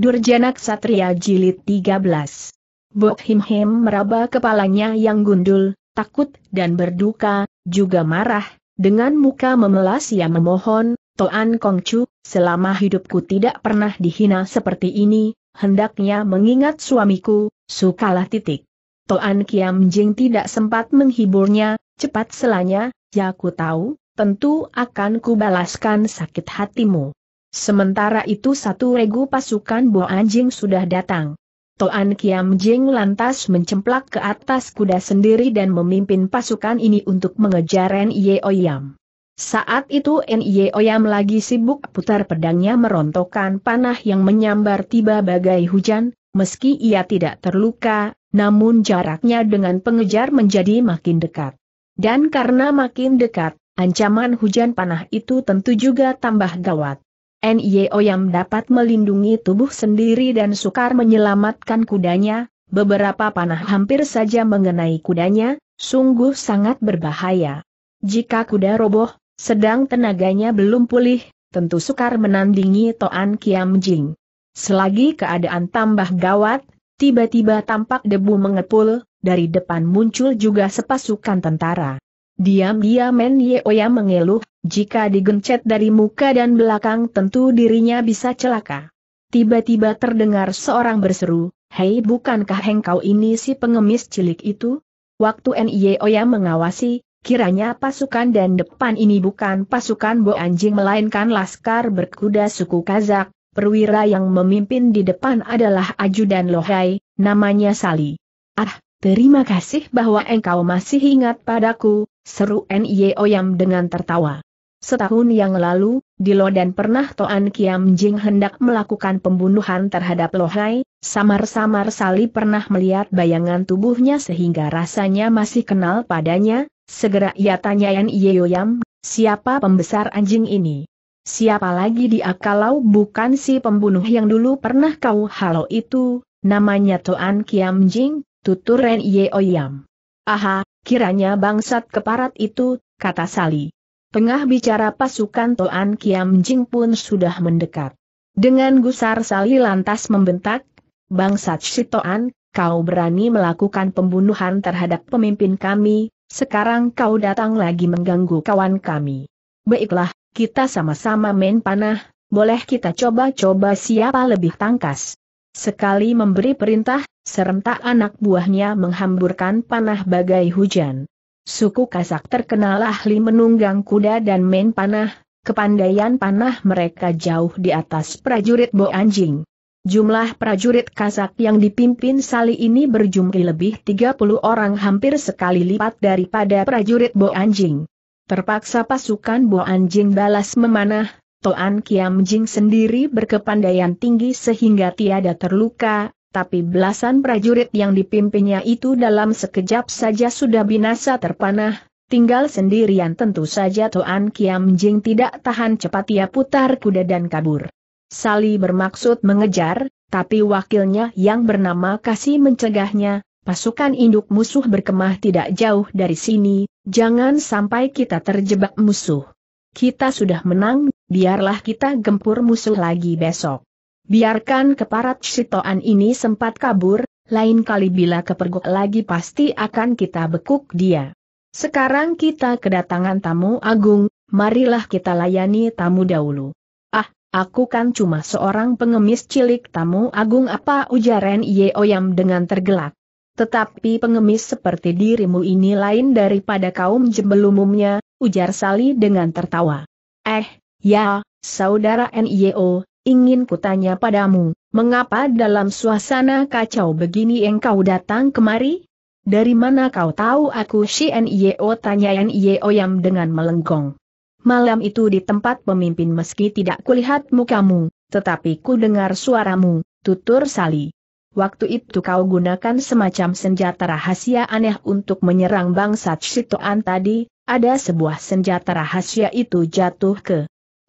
Durjana Ksatria Jilid 13. Bok Him Him meraba kepalanya yang gundul, takut dan berduka, juga marah, dengan muka memelas ia memohon, Toan Kongcu, selama hidupku tidak pernah dihina seperti ini, hendaknya mengingat suamiku, sukalah titik. Toan Kiam Jing tidak sempat menghiburnya, cepat selanya, ya ku tahu, tentu akan kubalaskan sakit hatimu. Sementara itu satu regu pasukan Bo Anjing sudah datang. Toan Kiam Jing lantas mencemplak ke atas kuda sendiri dan memimpin pasukan ini untuk mengejar Ren Oyam. Saat itu Ren Oyam lagi sibuk putar pedangnya merontokkan panah yang menyambar tiba bagai hujan, meski ia tidak terluka, namun jaraknya dengan pengejar menjadi makin dekat. Dan karena makin dekat, ancaman hujan panah itu tentu juga tambah gawat. NIO yang dapat melindungi tubuh sendiri dan sukar menyelamatkan kudanya, beberapa panah hampir saja mengenai kudanya, sungguh sangat berbahaya. Jika kuda roboh, sedang tenaganya belum pulih, tentu sukar menandingi Toan Kiam Jing. Selagi keadaan tambah gawat, tiba-tiba tampak debu mengepul, dari depan muncul juga sepasukan tentara. Diam-diam Nio yang mengeluh, jika digencet dari muka dan belakang tentu dirinya bisa celaka. Tiba-tiba terdengar seorang berseru, Hei bukankah engkau ini si pengemis cilik itu? Waktu N.I.O.Ya mengawasi, kiranya pasukan dan depan ini bukan pasukan Bo Anjing melainkan laskar berkuda suku Kazak, perwira yang memimpin di depan adalah Ajudan Lohai, namanya Sali. Ah, terima kasih bahwa engkau masih ingat padaku, seru N.I.O.Yam dengan tertawa. Setahun yang lalu, di Lodan pernah Toan Kiam Jing hendak melakukan pembunuhan terhadap Lohai, samar-samar Sali pernah melihat bayangan tubuhnya sehingga rasanya masih kenal padanya, segera ia tanyain Yeoyam, siapa pembesar anjing ini? Siapa lagi dia kalau bukan si pembunuh yang dulu pernah kau halo itu, namanya Toan Kiam Jing, tutur Ren Yeoyam. Aha, kiranya bangsat keparat itu, kata Sali. Tengah bicara pasukan Toan Kiam Jing pun sudah mendekat. Dengan gusar Sali lantas membentak, Bangsat Toan, kau berani melakukan pembunuhan terhadap pemimpin kami, sekarang kau datang lagi mengganggu kawan kami. Baiklah, kita sama-sama main panah, boleh kita coba-coba siapa lebih tangkas. Sekali memberi perintah, serentak anak buahnya menghamburkan panah bagai hujan. Suku Kasak terkenal ahli menunggang kuda dan main panah, kepandaian panah mereka jauh di atas prajurit Bo Anjing. Jumlah prajurit Kasak yang dipimpin Sali ini berjumlah lebih 30 orang hampir sekali lipat daripada prajurit Bo Anjing. Terpaksa pasukan Bo Anjing balas memanah, Toan Kiam Jing sendiri berkepandaian tinggi sehingga tiada terluka, tapi belasan prajurit yang dipimpinnya itu dalam sekejap saja sudah binasa terpanah, tinggal sendirian tentu saja Toan Kiam Jing tidak tahan cepat ia putar kuda dan kabur. Sali bermaksud mengejar, tapi wakilnya yang bernama Kasih mencegahnya, pasukan induk musuh berkemah tidak jauh dari sini, jangan sampai kita terjebak musuh. Kita sudah menang, biarlah kita gempur musuh lagi besok. Biarkan keparat sitoan ini sempat kabur, lain kali bila kepergok lagi pasti akan kita bekuk dia. Sekarang kita kedatangan tamu agung, marilah kita layani tamu dahulu. Ah, aku kan cuma seorang pengemis cilik tamu agung apa ujaran yeo yang dengan tergelak. Tetapi pengemis seperti dirimu ini lain daripada kaum jembel umumnya, ujar Sali dengan tertawa. Eh, ya, saudara nyo ingin kutanya padamu, mengapa dalam suasana kacau begini engkau datang kemari? Dari mana kau tahu aku si N.I.O. tanya N.I.O. yang dengan melenggong. Malam itu di tempat pemimpin meski tidak kulihat mukamu, tetapi ku dengar suaramu, tutur Sali. Waktu itu kau gunakan semacam senjata rahasia aneh untuk menyerang bangsa Citoan tadi, ada sebuah senjata rahasia itu jatuh ke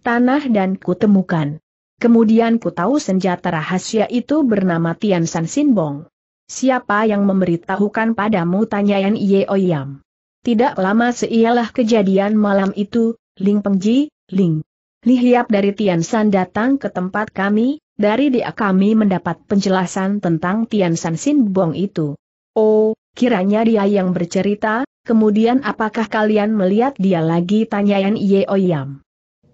tanah dan kutemukan. Kemudian ku tahu senjata rahasia itu bernama Tian San Sin Bong. Siapa yang memberitahukan padamu tanya Yan Ye Oyam. Tidak lama seialah kejadian malam itu, Ling Pengji, Ling. Li Hiap dari Tian San datang ke tempat kami, dari dia kami mendapat penjelasan tentang Tian San Sin Bong itu. Oh, kiranya dia yang bercerita, kemudian apakah kalian melihat dia lagi tanya Yan Ye Oyam.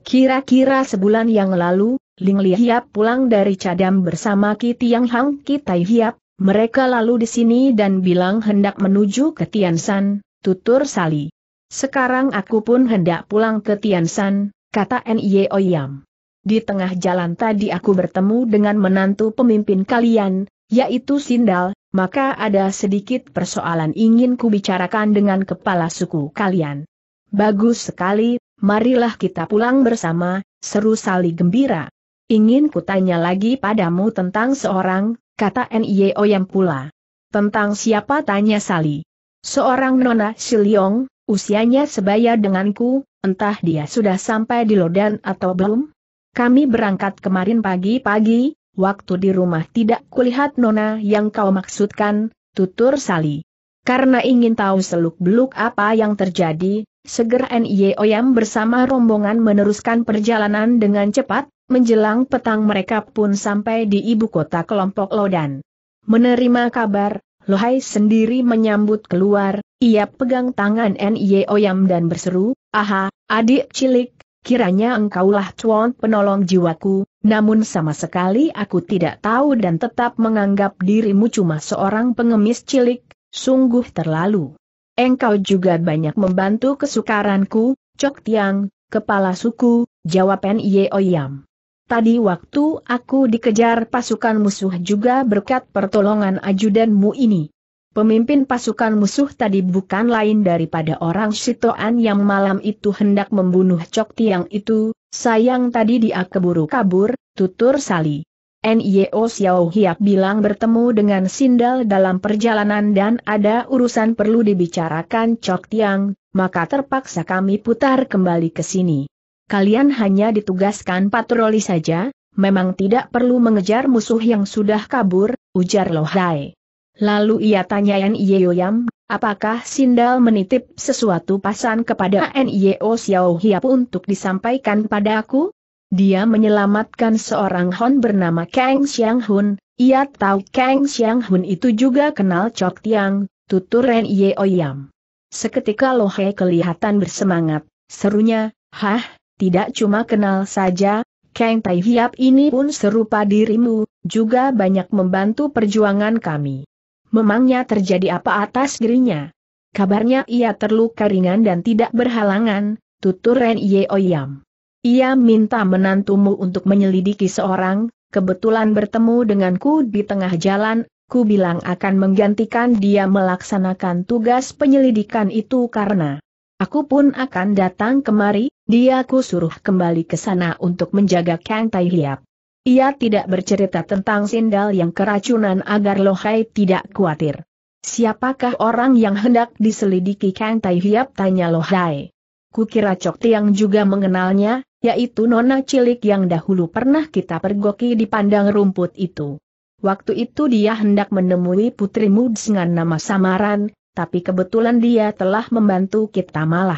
Kira-kira sebulan yang lalu, Ling Li Hiap pulang dari Cadam bersama Ki Tiang Hang Ki Tai Hiap, mereka lalu di sini dan bilang hendak menuju ke Tiansan, tutur Sali. Sekarang aku pun hendak pulang ke Tiansan, kata Nye Oyam. Di tengah jalan tadi aku bertemu dengan menantu pemimpin kalian, yaitu Sindal, maka ada sedikit persoalan ingin kubicarakan dengan kepala suku kalian. Bagus sekali, marilah kita pulang bersama, seru Sali gembira. Ingin kutanya lagi padamu tentang seorang, kata N.I.O. yang pula. Tentang siapa tanya Sali. Seorang nona Siliong, usianya sebaya denganku, entah dia sudah sampai di Lodan atau belum. Kami berangkat kemarin pagi-pagi, waktu di rumah tidak kulihat nona yang kau maksudkan, tutur Sali. Karena ingin tahu seluk-beluk apa yang terjadi, segera N.I.O. yang bersama rombongan meneruskan perjalanan dengan cepat, Menjelang petang mereka pun sampai di ibu kota kelompok Lodan. Menerima kabar, Lohai sendiri menyambut keluar, ia pegang tangan Nye Oyam dan berseru, Aha, adik cilik, kiranya engkaulah cuan penolong jiwaku, namun sama sekali aku tidak tahu dan tetap menganggap dirimu cuma seorang pengemis cilik, sungguh terlalu. Engkau juga banyak membantu kesukaranku, Cok Tiang, kepala suku, jawab Nye Oyam. Tadi waktu aku dikejar pasukan musuh juga berkat pertolongan ajudanmu ini. Pemimpin pasukan musuh tadi bukan lain daripada orang Sitoan yang malam itu hendak membunuh Cok Tiang itu, sayang tadi dia keburu kabur, tutur Sali. Nio Xiao Hiap bilang bertemu dengan Sindal dalam perjalanan dan ada urusan perlu dibicarakan Cok Tiang, maka terpaksa kami putar kembali ke sini kalian hanya ditugaskan patroli saja, memang tidak perlu mengejar musuh yang sudah kabur, ujar Lohai. Lalu ia tanya Yam, apakah Sindal menitip sesuatu pasan kepada N.I.O. Xiao Hiap untuk disampaikan padaku? Dia menyelamatkan seorang Hon bernama Kang Xiang Hun, ia tahu Kang Xiang Hun itu juga kenal Chok Tiang, tutur N.I.O. Yam. Seketika Lohai kelihatan bersemangat, serunya, Hah, tidak cuma kenal saja, Kang Tai Hiap ini pun serupa dirimu, juga banyak membantu perjuangan kami. Memangnya terjadi apa atas dirinya? Kabarnya ia terluka ringan dan tidak berhalangan, tutur Ren Ye Oyam. Ia minta menantumu untuk menyelidiki seorang, kebetulan bertemu denganku di tengah jalan, ku bilang akan menggantikan dia melaksanakan tugas penyelidikan itu karena Aku pun akan datang kemari, dia ku suruh kembali ke sana untuk menjaga Kang Tai Hiap. Ia tidak bercerita tentang sindal yang keracunan agar Lohai tidak khawatir. Siapakah orang yang hendak diselidiki Kang Tai Hiap tanya Lohai. Kukira Cok Tiang juga mengenalnya, yaitu nona cilik yang dahulu pernah kita pergoki di pandang rumput itu. Waktu itu dia hendak menemui putri Mudsengan dengan nama samaran, tapi kebetulan dia telah membantu kita malah.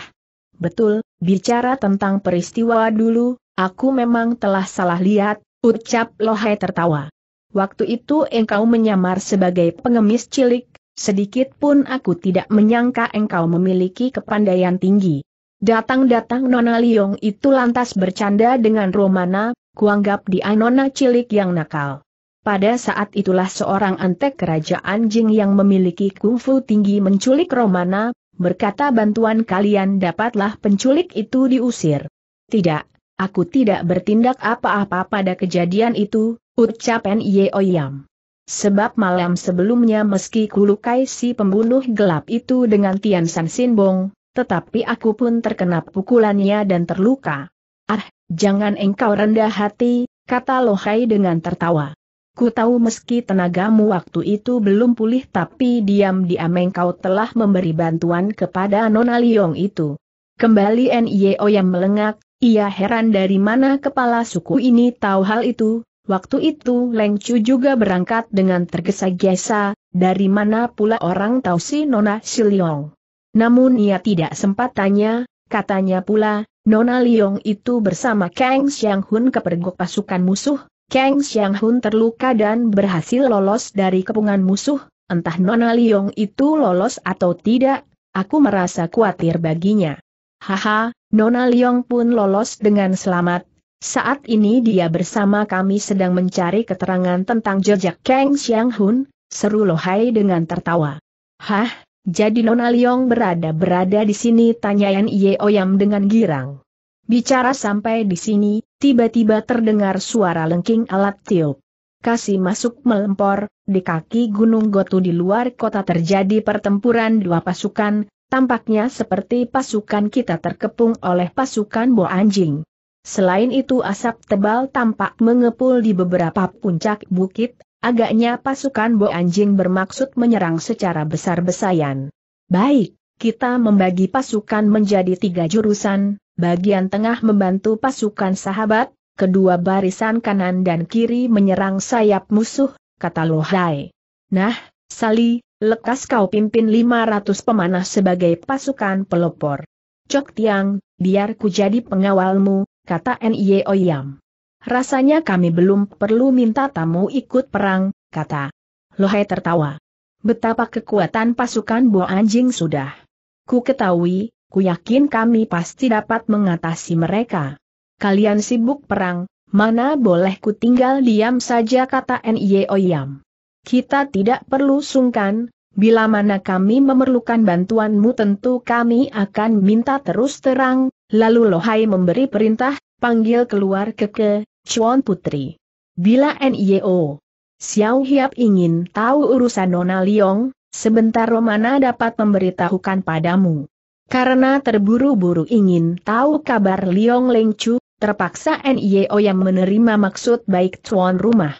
Betul, bicara tentang peristiwa dulu, aku memang telah salah lihat, ucap Lohai tertawa. Waktu itu engkau menyamar sebagai pengemis cilik, sedikit pun aku tidak menyangka engkau memiliki kepandaian tinggi. Datang-datang Nona Liong itu lantas bercanda dengan Romana, kuanggap dia Nona cilik yang nakal. Pada saat itulah seorang antek kerajaan Jing yang memiliki kungfu tinggi menculik Romana, berkata bantuan kalian dapatlah penculik itu diusir. Tidak, aku tidak bertindak apa-apa pada kejadian itu, ucap Nye Oyam. Sebab malam sebelumnya meski kulukai si pembunuh gelap itu dengan Tian San Sinbong, tetapi aku pun terkena pukulannya dan terluka. Ah, jangan engkau rendah hati, kata Lohai dengan tertawa. Ku tahu meski tenagamu waktu itu belum pulih tapi diam-diam engkau telah memberi bantuan kepada Nona Liong itu. Kembali N.I.O. yang melengak, ia heran dari mana kepala suku ini tahu hal itu, waktu itu Leng Chu juga berangkat dengan tergesa-gesa, dari mana pula orang tahu si Nona Siliong. Namun ia tidak sempat tanya, katanya pula, Nona Liong itu bersama Kang Xiang Hun kepergok pasukan musuh, Kang Xiang Hun terluka dan berhasil lolos dari kepungan musuh, entah Nona Liong itu lolos atau tidak, aku merasa khawatir baginya. Haha, Nona Liong pun lolos dengan selamat. Saat ini dia bersama kami sedang mencari keterangan tentang jejak Kang Xiang Hun, seru Lohai dengan tertawa. Hah, jadi Nona Liong berada-berada di sini tanya Yan Ye Oyam dengan girang. Bicara sampai di sini, Tiba-tiba terdengar suara lengking alat tiup. Kasih masuk melempor, di kaki Gunung Gotu di luar kota terjadi pertempuran dua pasukan, tampaknya seperti pasukan kita terkepung oleh pasukan Bo Anjing. Selain itu asap tebal tampak mengepul di beberapa puncak bukit, agaknya pasukan Bo Anjing bermaksud menyerang secara besar-besayan. Baik, kita membagi pasukan menjadi tiga jurusan, bagian tengah membantu pasukan sahabat, kedua barisan kanan dan kiri menyerang sayap musuh, kata Lohai. Nah, Sali, lekas kau pimpin 500 pemanah sebagai pasukan pelopor. Cok Tiang, biar ku jadi pengawalmu, kata N.I.E. Oyam. Rasanya kami belum perlu minta tamu ikut perang, kata. Lohai tertawa. Betapa kekuatan pasukan buah anjing sudah. Ku ketahui, Ku yakin kami pasti dapat mengatasi mereka. Kalian sibuk perang, mana boleh ku tinggal diam saja kata N.I.O. Yam. Kita tidak perlu sungkan, bila mana kami memerlukan bantuanmu tentu kami akan minta terus terang, lalu Lohai memberi perintah, panggil keluar ke, Chuan Putri. Bila N.I.O. Xiao Hiap ingin tahu urusan Nona Liong, sebentar Romana dapat memberitahukan padamu. Karena terburu-buru ingin tahu kabar Liong Leng Chu, terpaksa NIO e yang menerima maksud baik tuan rumah.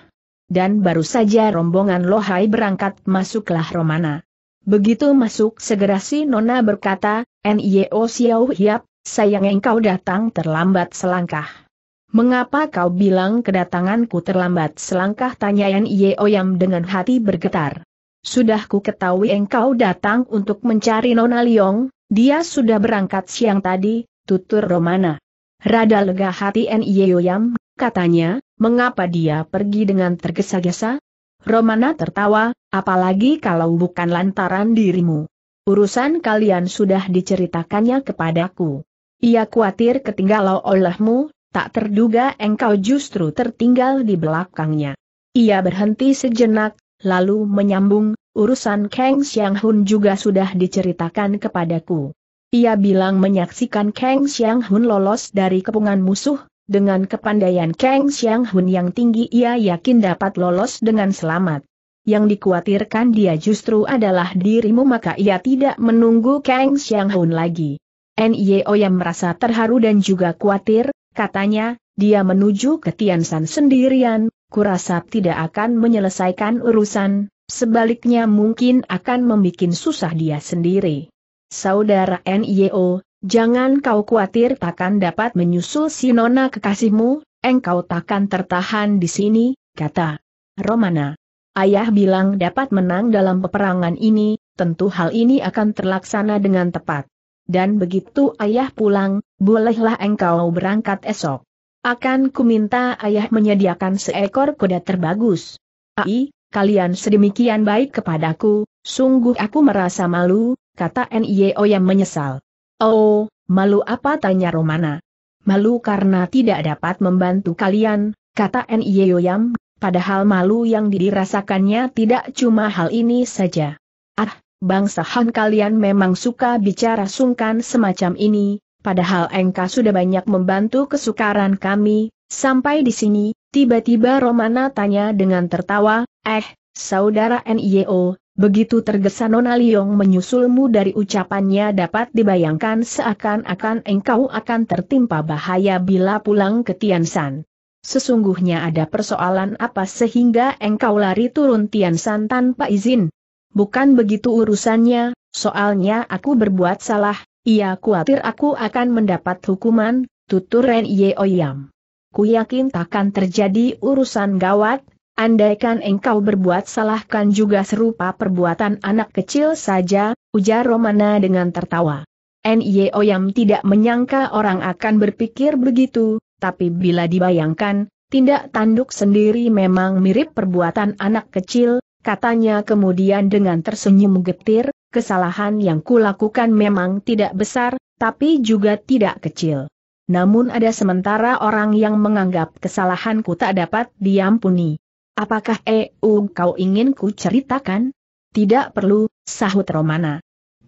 Dan baru saja rombongan Lohai berangkat masuklah Romana. Begitu masuk segera si Nona berkata, NIO e Xiao Hiap, sayang engkau datang terlambat selangkah. Mengapa kau bilang kedatanganku terlambat selangkah tanya Yeo yang dengan hati bergetar. Sudah ku ketahui engkau datang untuk mencari Nona Liong, dia sudah berangkat siang tadi, tutur Romana. Rada lega hati Yoyam, katanya, mengapa dia pergi dengan tergesa-gesa? Romana tertawa, apalagi kalau bukan lantaran dirimu. Urusan kalian sudah diceritakannya kepadaku. Ia khawatir ketinggalan olehmu, tak terduga engkau justru tertinggal di belakangnya. Ia berhenti sejenak, lalu menyambung, urusan Kang Xiang Hun juga sudah diceritakan kepadaku. Ia bilang menyaksikan Kang Xiang Hun lolos dari kepungan musuh, dengan kepandaian Kang Xiang Hun yang tinggi ia yakin dapat lolos dengan selamat. Yang dikhawatirkan dia justru adalah dirimu maka ia tidak menunggu Kang Xiang Hun lagi. Nio yang merasa terharu dan juga khawatir, katanya, dia menuju ke San sendirian, kurasa tidak akan menyelesaikan urusan, sebaliknya mungkin akan membuat susah dia sendiri. Saudara NIO, jangan kau khawatir takkan dapat menyusul si nona kekasihmu, engkau takkan tertahan di sini, kata Romana. Ayah bilang dapat menang dalam peperangan ini, tentu hal ini akan terlaksana dengan tepat. Dan begitu ayah pulang, bolehlah engkau berangkat esok. Akan kuminta ayah menyediakan seekor kuda terbagus. Ai, kalian sedemikian baik kepadaku, sungguh aku merasa malu, kata N.I.O. yang menyesal. Oh, malu apa tanya Romana? Malu karena tidak dapat membantu kalian, kata N.I.O. yang, padahal malu yang dirasakannya tidak cuma hal ini saja. Ah, bangsa Han kalian memang suka bicara sungkan semacam ini, padahal engkau sudah banyak membantu kesukaran kami, sampai di sini, Tiba-tiba Romana tanya dengan tertawa, eh, saudara NIO, begitu tergesa Nona Liong menyusulmu dari ucapannya dapat dibayangkan seakan-akan engkau akan tertimpa bahaya bila pulang ke Tiansan. Sesungguhnya ada persoalan apa sehingga engkau lari turun Tiansan tanpa izin? Bukan begitu urusannya, soalnya aku berbuat salah, ia khawatir aku akan mendapat hukuman, tutur Nio Yam ku yakin takkan terjadi urusan gawat, andaikan engkau berbuat salahkan juga serupa perbuatan anak kecil saja, ujar Romana dengan tertawa. Nye yang tidak menyangka orang akan berpikir begitu, tapi bila dibayangkan, tindak tanduk sendiri memang mirip perbuatan anak kecil, katanya kemudian dengan tersenyum getir, kesalahan yang kulakukan memang tidak besar, tapi juga tidak kecil namun ada sementara orang yang menganggap kesalahanku tak dapat diampuni. Apakah EU eh, kau ingin ku ceritakan? Tidak perlu, sahut Romana.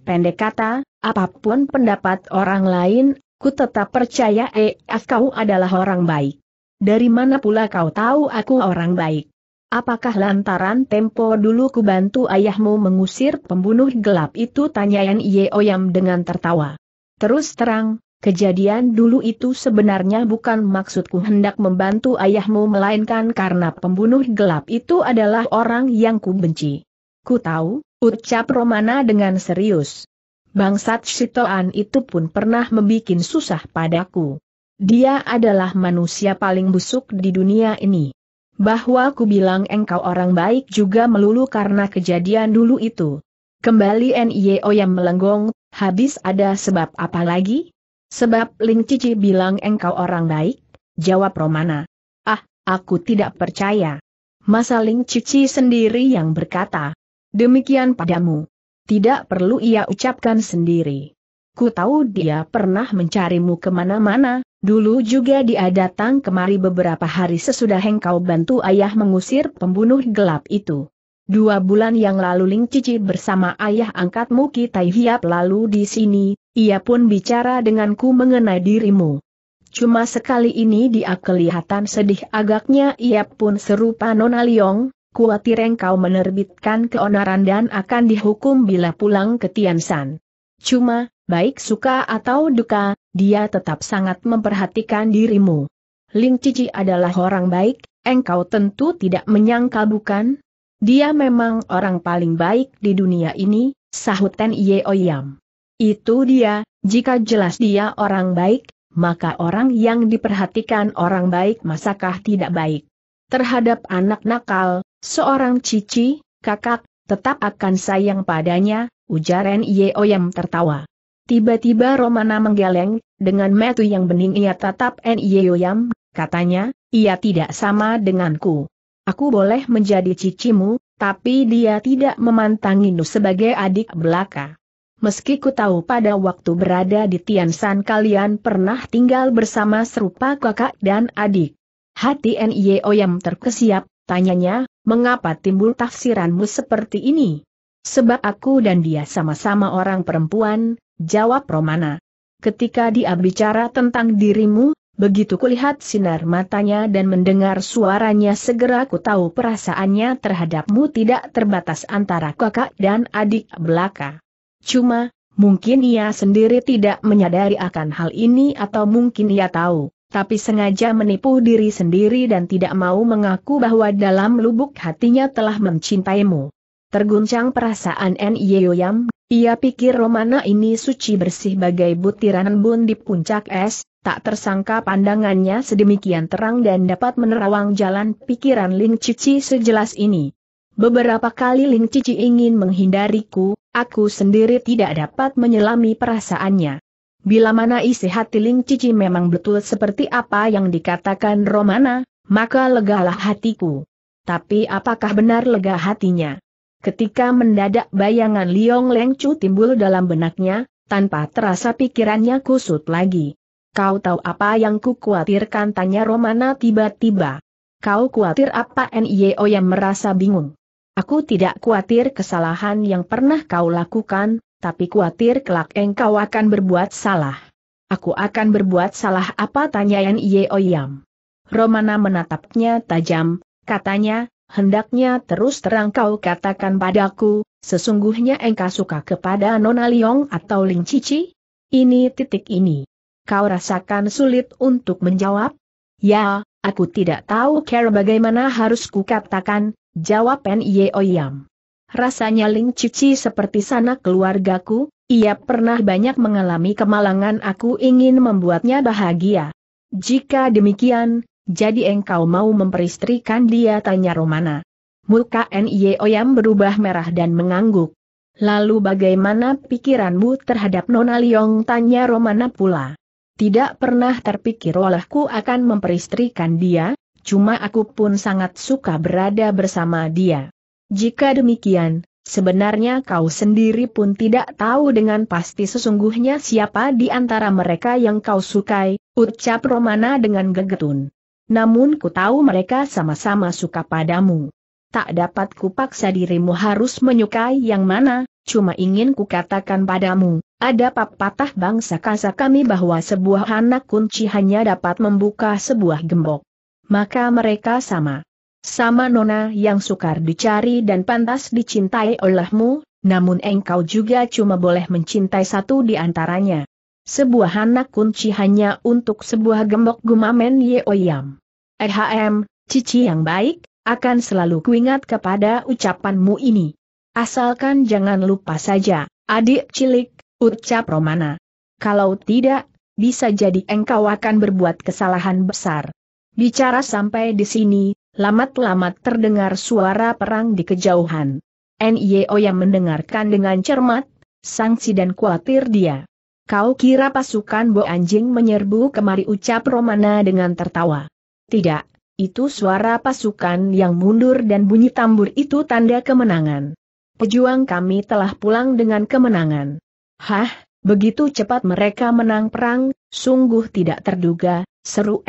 Pendek kata, apapun pendapat orang lain, ku tetap percaya eh ah, kau adalah orang baik. Dari mana pula kau tahu aku orang baik? Apakah lantaran tempo dulu ku bantu ayahmu mengusir pembunuh gelap itu? tanyaan Yeoyam dengan tertawa. Terus terang, Kejadian dulu itu sebenarnya bukan maksudku hendak membantu ayahmu melainkan karena pembunuh gelap itu adalah orang yang ku benci. Ku tahu, ucap Romana dengan serius. Bangsat Sitoan itu pun pernah membuat susah padaku. Dia adalah manusia paling busuk di dunia ini. Bahwa ku bilang engkau orang baik juga melulu karena kejadian dulu itu. Kembali NIO yang melenggong, habis ada sebab apa lagi? Sebab Ling Cici bilang engkau orang baik, jawab Romana. Ah, aku tidak percaya. Masa Ling Cici sendiri yang berkata. Demikian padamu. Tidak perlu ia ucapkan sendiri. Ku tahu dia pernah mencarimu kemana-mana, dulu juga dia datang kemari beberapa hari sesudah engkau bantu ayah mengusir pembunuh gelap itu. Dua bulan yang lalu Ling Cici bersama ayah angkatmu kita hiap lalu di sini, ia pun bicara denganku mengenai dirimu. Cuma sekali ini dia kelihatan sedih agaknya ia pun serupa Nona Liong, kuatir engkau menerbitkan keonaran dan akan dihukum bila pulang ke Tiansan. Cuma, baik suka atau duka, dia tetap sangat memperhatikan dirimu. Ling Cici adalah orang baik, engkau tentu tidak menyangka bukan? Dia memang orang paling baik di dunia ini, sahut Ten Ye Oyam. Itu dia, jika jelas dia orang baik, maka orang yang diperhatikan orang baik masakah tidak baik. Terhadap anak nakal, seorang cici, kakak, tetap akan sayang padanya, ujar Yeoyam tertawa. Tiba-tiba Romana menggeleng, dengan metu yang bening ia tatap Yeoyam, katanya, ia tidak sama denganku. Aku boleh menjadi cicimu, tapi dia tidak memantangimu sebagai adik belaka. Meski ku tahu pada waktu berada di Tiansan kalian pernah tinggal bersama serupa kakak dan adik. Hati N.I.O. yang terkesiap, tanyanya, mengapa timbul tafsiranmu seperti ini? Sebab aku dan dia sama-sama orang perempuan, jawab Romana. Ketika dia bicara tentang dirimu, begitu kulihat sinar matanya dan mendengar suaranya segera ku tahu perasaannya terhadapmu tidak terbatas antara kakak dan adik belaka. Cuma, mungkin ia sendiri tidak menyadari akan hal ini atau mungkin ia tahu, tapi sengaja menipu diri sendiri dan tidak mau mengaku bahwa dalam lubuk hatinya telah mencintaimu. Terguncang perasaan N. Yoyam, ia pikir Romana ini suci bersih bagai butiran embun di puncak es, tak tersangka pandangannya sedemikian terang dan dapat menerawang jalan pikiran Ling Cici sejelas ini. Beberapa kali Ling Cici ingin menghindariku, aku sendiri tidak dapat menyelami perasaannya. Bila mana isi hati Ling Cici memang betul seperti apa yang dikatakan Romana, maka legalah hatiku. Tapi apakah benar lega hatinya? Ketika mendadak bayangan Liong Chu timbul dalam benaknya, tanpa terasa pikirannya kusut lagi. Kau tahu apa yang ku khawatirkan tanya Romana tiba-tiba. Kau khawatir apa Nio yang merasa bingung. Aku tidak khawatir kesalahan yang pernah kau lakukan, tapi khawatir kelak engkau akan berbuat salah. Aku akan berbuat salah apa tanyaan Ye Oyam. Romana menatapnya tajam, katanya, hendaknya terus terang kau katakan padaku, sesungguhnya engkau suka kepada Nona Liong atau Ling Cici? Ini titik ini. Kau rasakan sulit untuk menjawab? Ya, aku tidak tahu cara bagaimana harus kukatakan, Jawab Nye Oyam. Rasanya Ling Cici seperti sanak keluargaku, ia pernah banyak mengalami kemalangan aku ingin membuatnya bahagia. Jika demikian, jadi engkau mau memperistrikan dia tanya Romana. Muka Nye Oyam berubah merah dan mengangguk. Lalu bagaimana pikiranmu terhadap Nona Liong tanya Romana pula. Tidak pernah terpikir olehku akan memperistrikan dia, cuma aku pun sangat suka berada bersama dia. Jika demikian, sebenarnya kau sendiri pun tidak tahu dengan pasti sesungguhnya siapa di antara mereka yang kau sukai, ucap Romana dengan gegetun. Namun ku tahu mereka sama-sama suka padamu. Tak dapat kupaksa dirimu harus menyukai yang mana, cuma ingin kukatakan padamu, ada pepatah bangsa kasa kami bahwa sebuah anak kunci hanya dapat membuka sebuah gembok maka mereka sama. Sama nona yang sukar dicari dan pantas dicintai olehmu, namun engkau juga cuma boleh mencintai satu di antaranya. Sebuah anak kunci hanya untuk sebuah gembok gumamen Yeoyam. Ehm, cici yang baik, akan selalu kuingat kepada ucapanmu ini. Asalkan jangan lupa saja, adik cilik, ucap Romana. Kalau tidak, bisa jadi engkau akan berbuat kesalahan besar. Bicara sampai di sini, lamat-lamat terdengar suara perang di kejauhan. Nyo yang mendengarkan dengan cermat, sangsi dan khawatir dia. Kau kira pasukan Bo Anjing menyerbu kemari ucap Romana dengan tertawa. Tidak, itu suara pasukan yang mundur dan bunyi tambur itu tanda kemenangan. Pejuang kami telah pulang dengan kemenangan. Hah, Begitu cepat mereka menang perang, sungguh tidak terduga, seru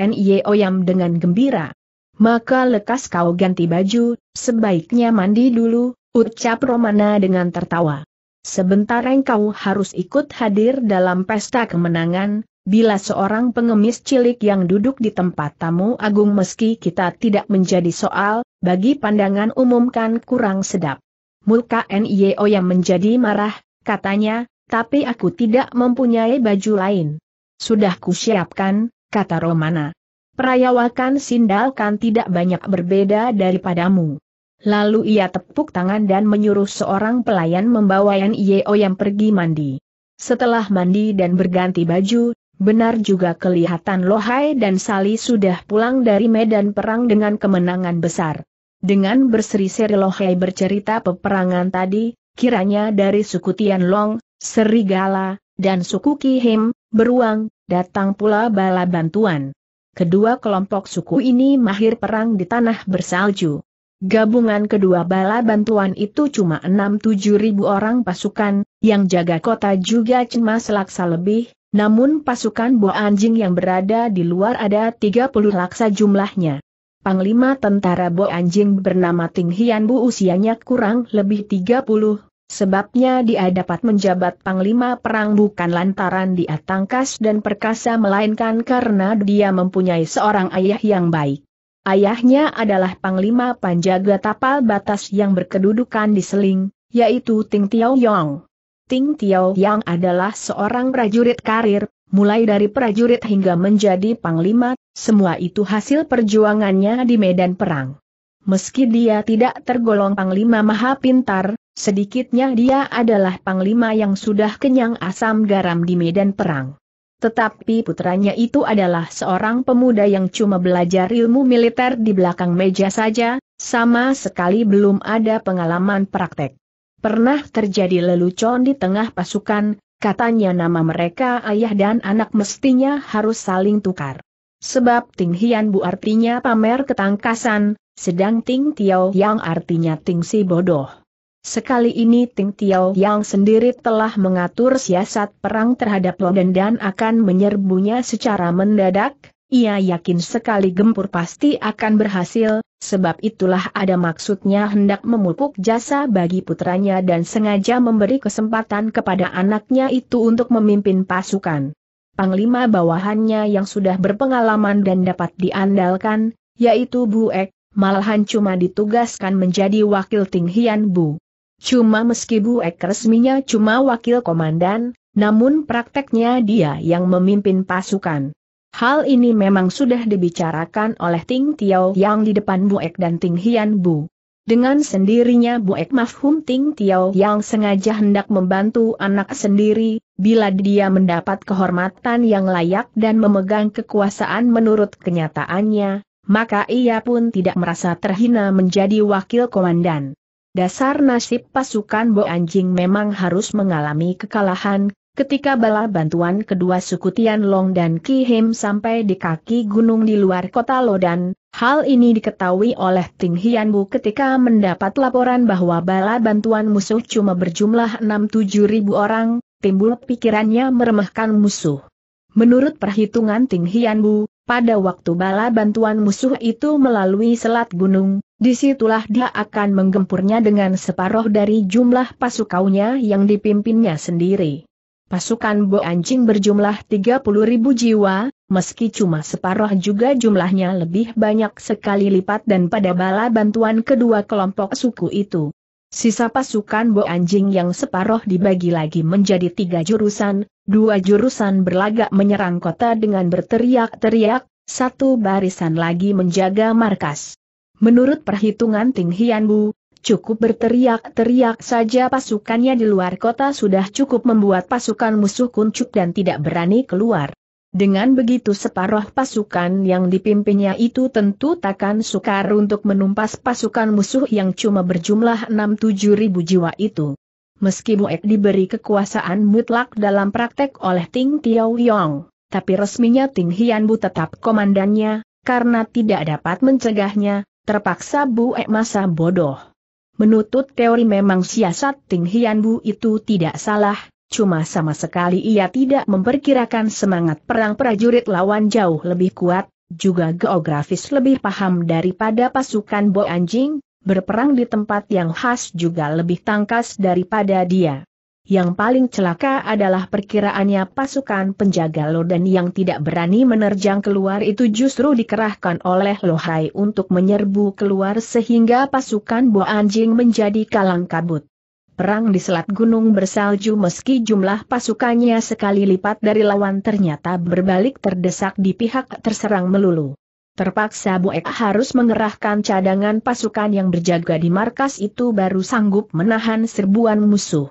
Oyam dengan gembira. Maka lekas kau ganti baju, sebaiknya mandi dulu, ucap Romana dengan tertawa. Sebentar engkau harus ikut hadir dalam pesta kemenangan, bila seorang pengemis cilik yang duduk di tempat tamu agung meski kita tidak menjadi soal, bagi pandangan umumkan kurang sedap. Mulka Oyam menjadi marah, katanya, tapi aku tidak mempunyai baju lain. Sudah kusiapkan, kata Romana. Perayawakan Sindal kan tidak banyak berbeda daripadamu. Lalu ia tepuk tangan dan menyuruh seorang pelayan membawa Yan Yeo yang pergi mandi. Setelah mandi dan berganti baju, benar juga kelihatan Lohai dan Sali sudah pulang dari medan perang dengan kemenangan besar. Dengan berseri-seri Lohai bercerita peperangan tadi, kiranya dari suku Tianlong, Serigala, dan suku Kihim, Beruang, datang pula bala bantuan. Kedua kelompok suku ini mahir perang di tanah bersalju. Gabungan kedua bala bantuan itu cuma 6-7 ribu orang pasukan, yang jaga kota juga cemas laksa lebih, namun pasukan buah anjing yang berada di luar ada 30 laksa jumlahnya. Panglima tentara Bo anjing bernama Ting Hian Bu usianya kurang lebih 30, Sebabnya dia dapat menjabat Panglima Perang bukan lantaran dia tangkas dan perkasa melainkan karena dia mempunyai seorang ayah yang baik. Ayahnya adalah Panglima Panjaga Tapal Batas yang berkedudukan di Seling, yaitu Ting Tiao Yong. Ting Tiao Yang adalah seorang prajurit karir, mulai dari prajurit hingga menjadi Panglima, semua itu hasil perjuangannya di medan perang. Meski dia tidak tergolong Panglima Maha Pintar, Sedikitnya dia adalah panglima yang sudah kenyang asam garam di medan perang. Tetapi putranya itu adalah seorang pemuda yang cuma belajar ilmu militer di belakang meja saja, sama sekali belum ada pengalaman praktek. Pernah terjadi lelucon di tengah pasukan, katanya nama mereka ayah dan anak mestinya harus saling tukar. Sebab Ting Hian Bu artinya pamer ketangkasan, sedang Ting Tiao yang artinya Ting Si bodoh. Sekali ini Ting Tiao yang sendiri telah mengatur siasat perang terhadap London dan akan menyerbunya secara mendadak, ia yakin sekali gempur pasti akan berhasil, sebab itulah ada maksudnya hendak memupuk jasa bagi putranya dan sengaja memberi kesempatan kepada anaknya itu untuk memimpin pasukan. Panglima bawahannya yang sudah berpengalaman dan dapat diandalkan, yaitu Bu Ek, malahan cuma ditugaskan menjadi wakil Ting Hian Bu. Cuma meski Buek resminya cuma wakil komandan, namun prakteknya dia yang memimpin pasukan. Hal ini memang sudah dibicarakan oleh Ting Tiao yang di depan Bu Ek dan Ting Hian Bu. Dengan sendirinya Bu Buek mafhum Ting Tiao yang sengaja hendak membantu anak sendiri, bila dia mendapat kehormatan yang layak dan memegang kekuasaan menurut kenyataannya, maka ia pun tidak merasa terhina menjadi wakil komandan. Dasar nasib pasukan Bo Anjing memang harus mengalami kekalahan, ketika bala bantuan kedua suku Tian Long dan Ki Him sampai di kaki gunung di luar kota Lodan, hal ini diketahui oleh Ting Hian Bu ketika mendapat laporan bahwa bala bantuan musuh cuma berjumlah 6-7 ribu orang, timbul pikirannya meremehkan musuh. Menurut perhitungan Ting Hian Bu, pada waktu bala bantuan musuh itu melalui selat gunung, Disitulah dia akan menggempurnya dengan separuh dari jumlah pasukannya yang dipimpinnya sendiri. Pasukan Bo Anjing berjumlah 30 ribu jiwa, meski cuma separuh juga jumlahnya lebih banyak sekali lipat dan pada bala bantuan kedua kelompok suku itu. Sisa pasukan Bo Anjing yang separuh dibagi lagi menjadi tiga jurusan, dua jurusan berlagak menyerang kota dengan berteriak-teriak, satu barisan lagi menjaga markas. Menurut perhitungan Ting Hian Bu, cukup berteriak-teriak saja pasukannya di luar kota sudah cukup membuat pasukan musuh kuncup dan tidak berani keluar. Dengan begitu separuh pasukan yang dipimpinnya itu tentu takkan sukar untuk menumpas pasukan musuh yang cuma berjumlah 6-7 ribu jiwa itu. Meski Buek diberi kekuasaan mutlak dalam praktek oleh Ting Tiao Yong, tapi resminya Ting Hian Bu tetap komandannya, karena tidak dapat mencegahnya, Terpaksa Bu Ek masa bodoh. Menutut teori memang siasat Ting Hian Bu itu tidak salah, cuma sama sekali ia tidak memperkirakan semangat perang prajurit lawan jauh lebih kuat, juga geografis lebih paham daripada pasukan Bo Anjing, berperang di tempat yang khas juga lebih tangkas daripada dia. Yang paling celaka adalah perkiraannya pasukan penjaga Lodan yang tidak berani menerjang keluar itu justru dikerahkan oleh Lohai untuk menyerbu keluar sehingga pasukan Bo Anjing menjadi kalang kabut. Perang di Selat Gunung bersalju meski jumlah pasukannya sekali lipat dari lawan ternyata berbalik terdesak di pihak terserang melulu. Terpaksa Boek harus mengerahkan cadangan pasukan yang berjaga di markas itu baru sanggup menahan serbuan musuh.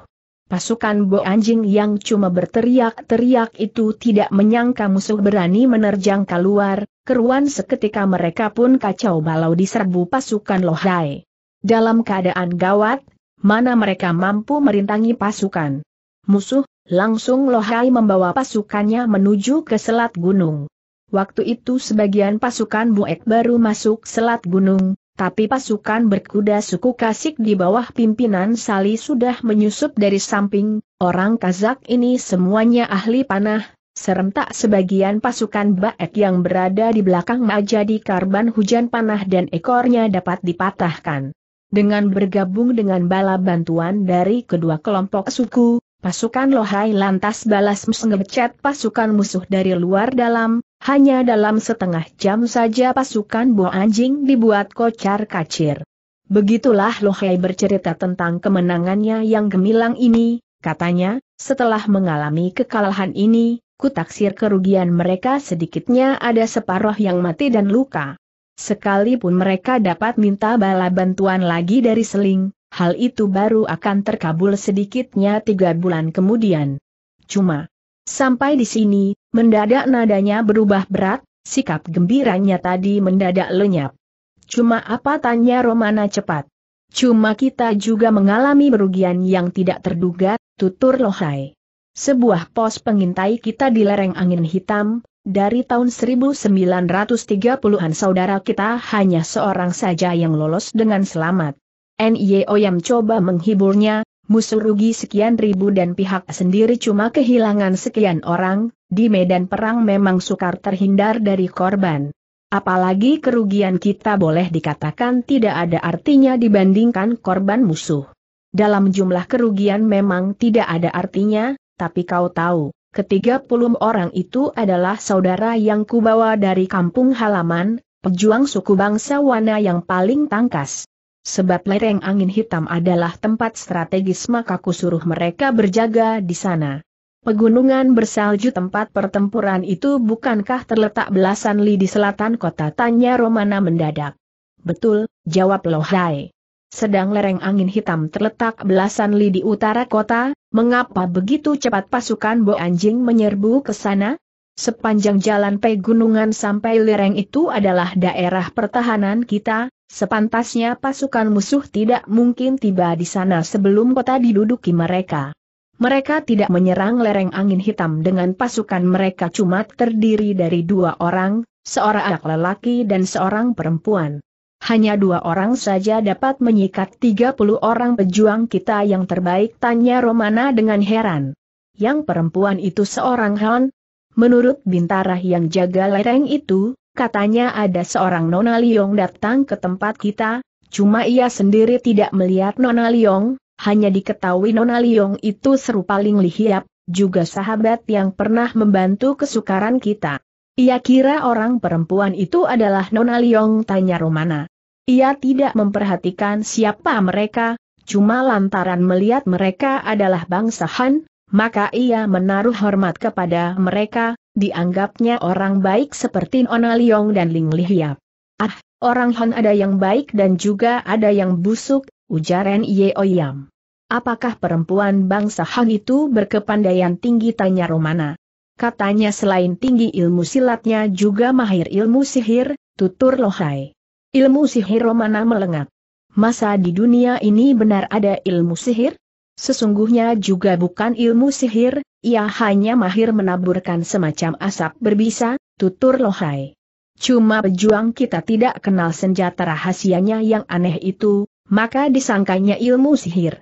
Pasukan Bo Anjing yang cuma berteriak-teriak itu tidak menyangka musuh berani menerjang keluar, keruan seketika mereka pun kacau balau diserbu pasukan Lohai. Dalam keadaan gawat, mana mereka mampu merintangi pasukan musuh, langsung Lohai membawa pasukannya menuju ke Selat Gunung. Waktu itu sebagian pasukan Buek baru masuk Selat Gunung, tapi pasukan berkuda suku Kasik di bawah pimpinan Sali sudah menyusup dari samping, orang Kazak ini semuanya ahli panah, serentak sebagian pasukan Baek yang berada di belakang menjadi karban hujan panah dan ekornya dapat dipatahkan. Dengan bergabung dengan bala bantuan dari kedua kelompok suku, pasukan Lohai lantas balas mengecat pasukan musuh dari luar dalam, hanya dalam setengah jam saja pasukan buah anjing dibuat kocar kacir. Begitulah Lohai bercerita tentang kemenangannya yang gemilang ini, katanya, setelah mengalami kekalahan ini, kutaksir kerugian mereka sedikitnya ada separuh yang mati dan luka. Sekalipun mereka dapat minta bala bantuan lagi dari seling, hal itu baru akan terkabul sedikitnya tiga bulan kemudian. Cuma, sampai di sini, Mendadak nadanya berubah berat, sikap gembiranya tadi mendadak lenyap. Cuma apa tanya Romana cepat. Cuma kita juga mengalami kerugian yang tidak terduga, tutur Lohai. Sebuah pos pengintai kita di lereng angin hitam, dari tahun 1930-an saudara kita hanya seorang saja yang lolos dengan selamat. NIO e yang coba menghiburnya, musuh rugi sekian ribu dan pihak sendiri cuma kehilangan sekian orang, di medan perang memang sukar terhindar dari korban. Apalagi kerugian kita boleh dikatakan tidak ada artinya dibandingkan korban musuh. Dalam jumlah kerugian memang tidak ada artinya, tapi kau tahu, ketiga puluh orang itu adalah saudara yang kubawa dari kampung halaman, pejuang suku bangsa Wana yang paling tangkas. Sebab lereng angin hitam adalah tempat strategis maka kusuruh mereka berjaga di sana. Pegunungan bersalju tempat pertempuran itu bukankah terletak belasan li di selatan kota tanya Romana mendadak. Betul, jawab Lohai. Sedang lereng angin hitam terletak belasan li di utara kota, mengapa begitu cepat pasukan Bo Anjing menyerbu ke sana? Sepanjang jalan pegunungan sampai lereng itu adalah daerah pertahanan kita, sepantasnya pasukan musuh tidak mungkin tiba di sana sebelum kota diduduki mereka. Mereka tidak menyerang lereng angin hitam dengan pasukan mereka cuma terdiri dari dua orang, seorang anak lelaki dan seorang perempuan. Hanya dua orang saja dapat menyikat 30 orang pejuang kita yang terbaik tanya Romana dengan heran. Yang perempuan itu seorang Han? Menurut Bintara yang jaga lereng itu, katanya ada seorang Nona Liong datang ke tempat kita, cuma ia sendiri tidak melihat Nona Liong, hanya diketahui Nona Liong itu seru paling lihiap, juga sahabat yang pernah membantu kesukaran kita. Ia kira orang perempuan itu adalah Nona Liong tanya Romana. Ia tidak memperhatikan siapa mereka, cuma lantaran melihat mereka adalah bangsa Han, maka ia menaruh hormat kepada mereka, dianggapnya orang baik seperti Nona Liong dan Ling Lihiap. Ah, orang Han ada yang baik dan juga ada yang busuk, ujaran Ye Oyam. Apakah perempuan bangsa Han itu berkepandaian tinggi tanya Romana? Katanya selain tinggi ilmu silatnya juga mahir ilmu sihir, tutur Lohai. Ilmu sihir Romana melengat. Masa di dunia ini benar ada ilmu sihir? Sesungguhnya juga bukan ilmu sihir, ia hanya mahir menaburkan semacam asap berbisa, tutur Lohai. Cuma pejuang kita tidak kenal senjata rahasianya yang aneh itu, maka disangkanya ilmu sihir.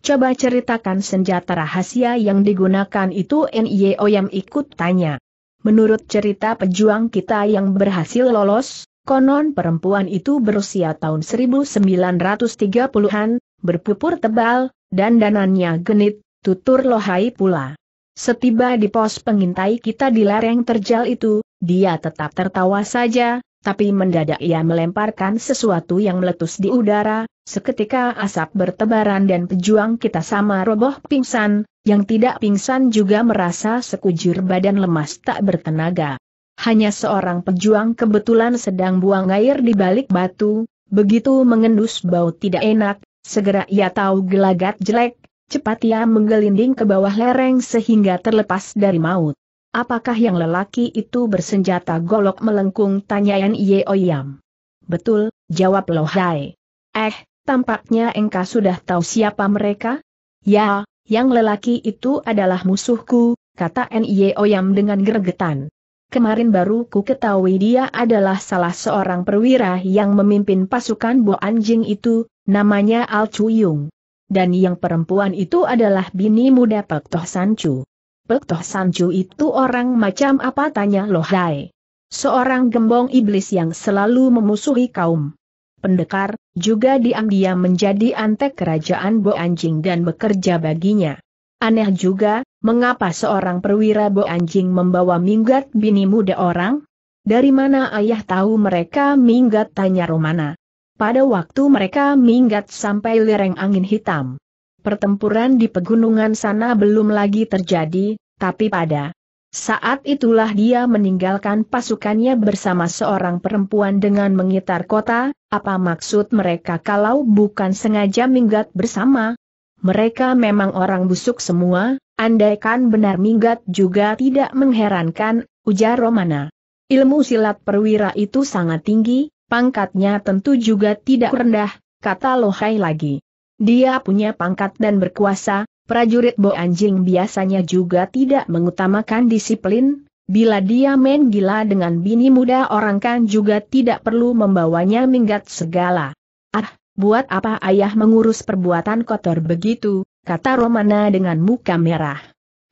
Coba ceritakan senjata rahasia yang digunakan itu yang ikut tanya. Menurut cerita pejuang kita yang berhasil lolos, konon perempuan itu berusia tahun 1930-an, berpupur tebal, dan danannya genit, tutur lohai pula. Setiba di pos pengintai kita di lereng terjal itu, dia tetap tertawa saja, tapi mendadak ia melemparkan sesuatu yang meletus di udara, seketika asap bertebaran dan pejuang kita sama roboh pingsan, yang tidak pingsan juga merasa sekujur badan lemas tak bertenaga. Hanya seorang pejuang kebetulan sedang buang air di balik batu, begitu mengendus bau tidak enak, segera ia tahu gelagat jelek, cepat ia menggelinding ke bawah lereng sehingga terlepas dari maut. Apakah yang lelaki itu bersenjata golok melengkung tanyaan Ye Oyam? Betul, jawab Lohai. Eh, tampaknya engkau sudah tahu siapa mereka? Ya, yang lelaki itu adalah musuhku, kata Nye Oyam dengan gergetan. Kemarin baru ku ketahui dia adalah salah seorang perwira yang memimpin pasukan Bo Anjing itu, namanya Al Chuyung. Dan yang perempuan itu adalah bini muda Pak Toh Sanchu. Pek Sanju itu orang macam apa tanya loh Lohai. Seorang gembong iblis yang selalu memusuhi kaum pendekar, juga diam-diam menjadi antek kerajaan Bo Anjing dan bekerja baginya. Aneh juga, mengapa seorang perwira Bo Anjing membawa minggat bini muda orang? Dari mana ayah tahu mereka minggat tanya Romana. Pada waktu mereka minggat sampai lereng angin hitam. Pertempuran di pegunungan sana belum lagi terjadi, tapi pada saat itulah dia meninggalkan pasukannya bersama seorang perempuan dengan mengitar kota, apa maksud mereka kalau bukan sengaja minggat bersama? Mereka memang orang busuk semua, andaikan benar minggat juga tidak mengherankan, ujar Romana. Ilmu silat perwira itu sangat tinggi, pangkatnya tentu juga tidak rendah, kata Lohai lagi. Dia punya pangkat dan berkuasa, prajurit Bo Anjing biasanya juga tidak mengutamakan disiplin, Bila dia main gila dengan bini muda orang kan juga tidak perlu membawanya minggat segala. Ah, buat apa ayah mengurus perbuatan kotor begitu, kata Romana dengan muka merah.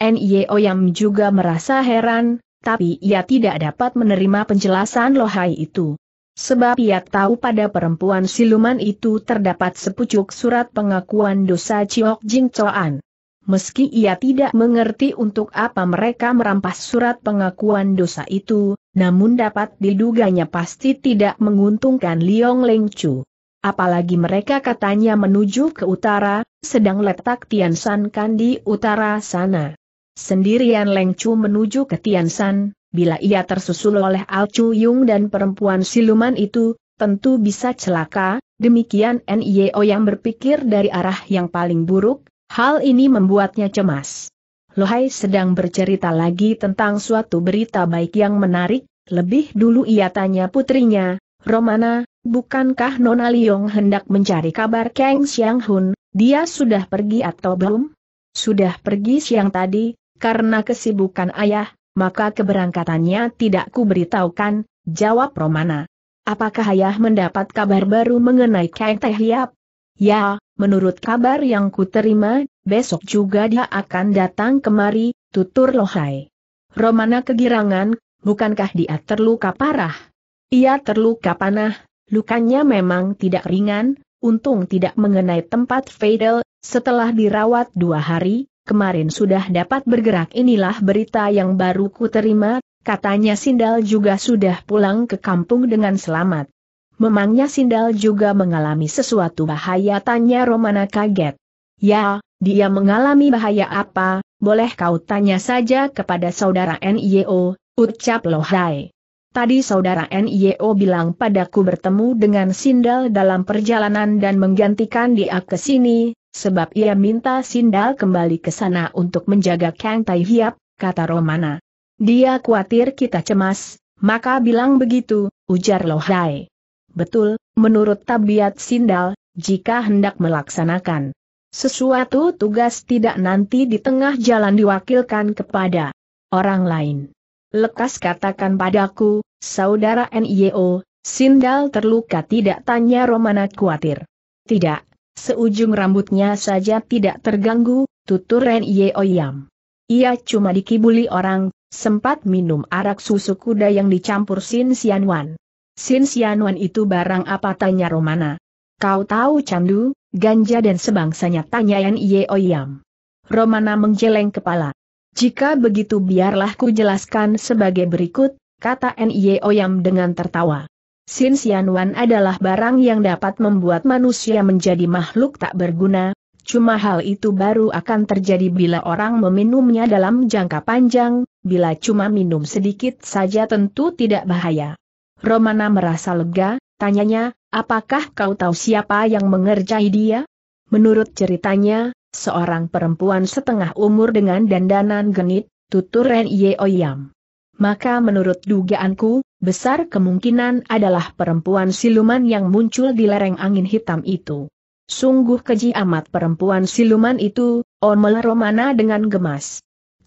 Nio yang juga merasa heran, tapi ia tidak dapat menerima penjelasan lohai itu. Sebab ia tahu pada perempuan siluman itu terdapat sepucuk surat pengakuan dosa Ciok Jing Coan. Meski ia tidak mengerti untuk apa mereka merampas surat pengakuan dosa itu, namun dapat diduganya pasti tidak menguntungkan Liong Leng Chu. Apalagi mereka katanya menuju ke utara, sedang letak Tian Tiansan kan di utara sana. Sendirian Leng Chu menuju ke Tian Tiansan, bila ia tersusul oleh Al Chu Yung dan perempuan siluman itu, tentu bisa celaka, demikian NIO yang berpikir dari arah yang paling buruk, hal ini membuatnya cemas. Lohai sedang bercerita lagi tentang suatu berita baik yang menarik, lebih dulu ia tanya putrinya, Romana, bukankah Nona Liong hendak mencari kabar Kang Xiang Hun, dia sudah pergi atau belum? Sudah pergi siang tadi, karena kesibukan ayah, maka keberangkatannya tidak kuberitahukan, jawab Romana. Apakah ayah mendapat kabar baru mengenai Kang Teh Hiap? Ya, menurut kabar yang kuterima, besok juga dia akan datang kemari, tutur Lohai. Romana kegirangan, bukankah dia terluka parah? Ia terluka panah, lukanya memang tidak ringan, untung tidak mengenai tempat fadel. setelah dirawat dua hari, kemarin sudah dapat bergerak inilah berita yang baru ku terima, katanya Sindal juga sudah pulang ke kampung dengan selamat. Memangnya Sindal juga mengalami sesuatu bahaya tanya Romana kaget. Ya, dia mengalami bahaya apa, boleh kau tanya saja kepada saudara NIO, ucap Lohai. Tadi saudara NIO bilang padaku bertemu dengan Sindal dalam perjalanan dan menggantikan dia ke sini, Sebab ia minta Sindal kembali ke sana untuk menjaga Kang Tai Hiap, kata Romana. Dia khawatir kita cemas, maka bilang begitu, ujar Lohai. Betul, menurut tabiat Sindal, jika hendak melaksanakan sesuatu tugas tidak nanti di tengah jalan diwakilkan kepada orang lain. Lekas katakan padaku, saudara NIO, Sindal terluka tidak tanya Romana khawatir. Tidak, Seujung rambutnya saja tidak terganggu, tutur Ren Yeoyam. Ia cuma dikibuli orang, sempat minum arak susu kuda yang dicampur Sin Wan. Sin Wan itu barang apa tanya Romana. Kau tahu candu, ganja dan sebangsanya tanya Ren Yeoyam. Romana menjeleng kepala. Jika begitu biarlah ku jelaskan sebagai berikut, kata Ye Oyam dengan tertawa. Sin Wan adalah barang yang dapat membuat manusia menjadi makhluk tak berguna, cuma hal itu baru akan terjadi bila orang meminumnya dalam jangka panjang, bila cuma minum sedikit saja tentu tidak bahaya. Romana merasa lega, tanyanya, apakah kau tahu siapa yang mengerjai dia? Menurut ceritanya, seorang perempuan setengah umur dengan dandanan genit, tutur Ren Ye Oyam maka menurut dugaanku, besar kemungkinan adalah perempuan siluman yang muncul di lereng angin hitam itu. Sungguh keji amat perempuan siluman itu, Omel Romana dengan gemas.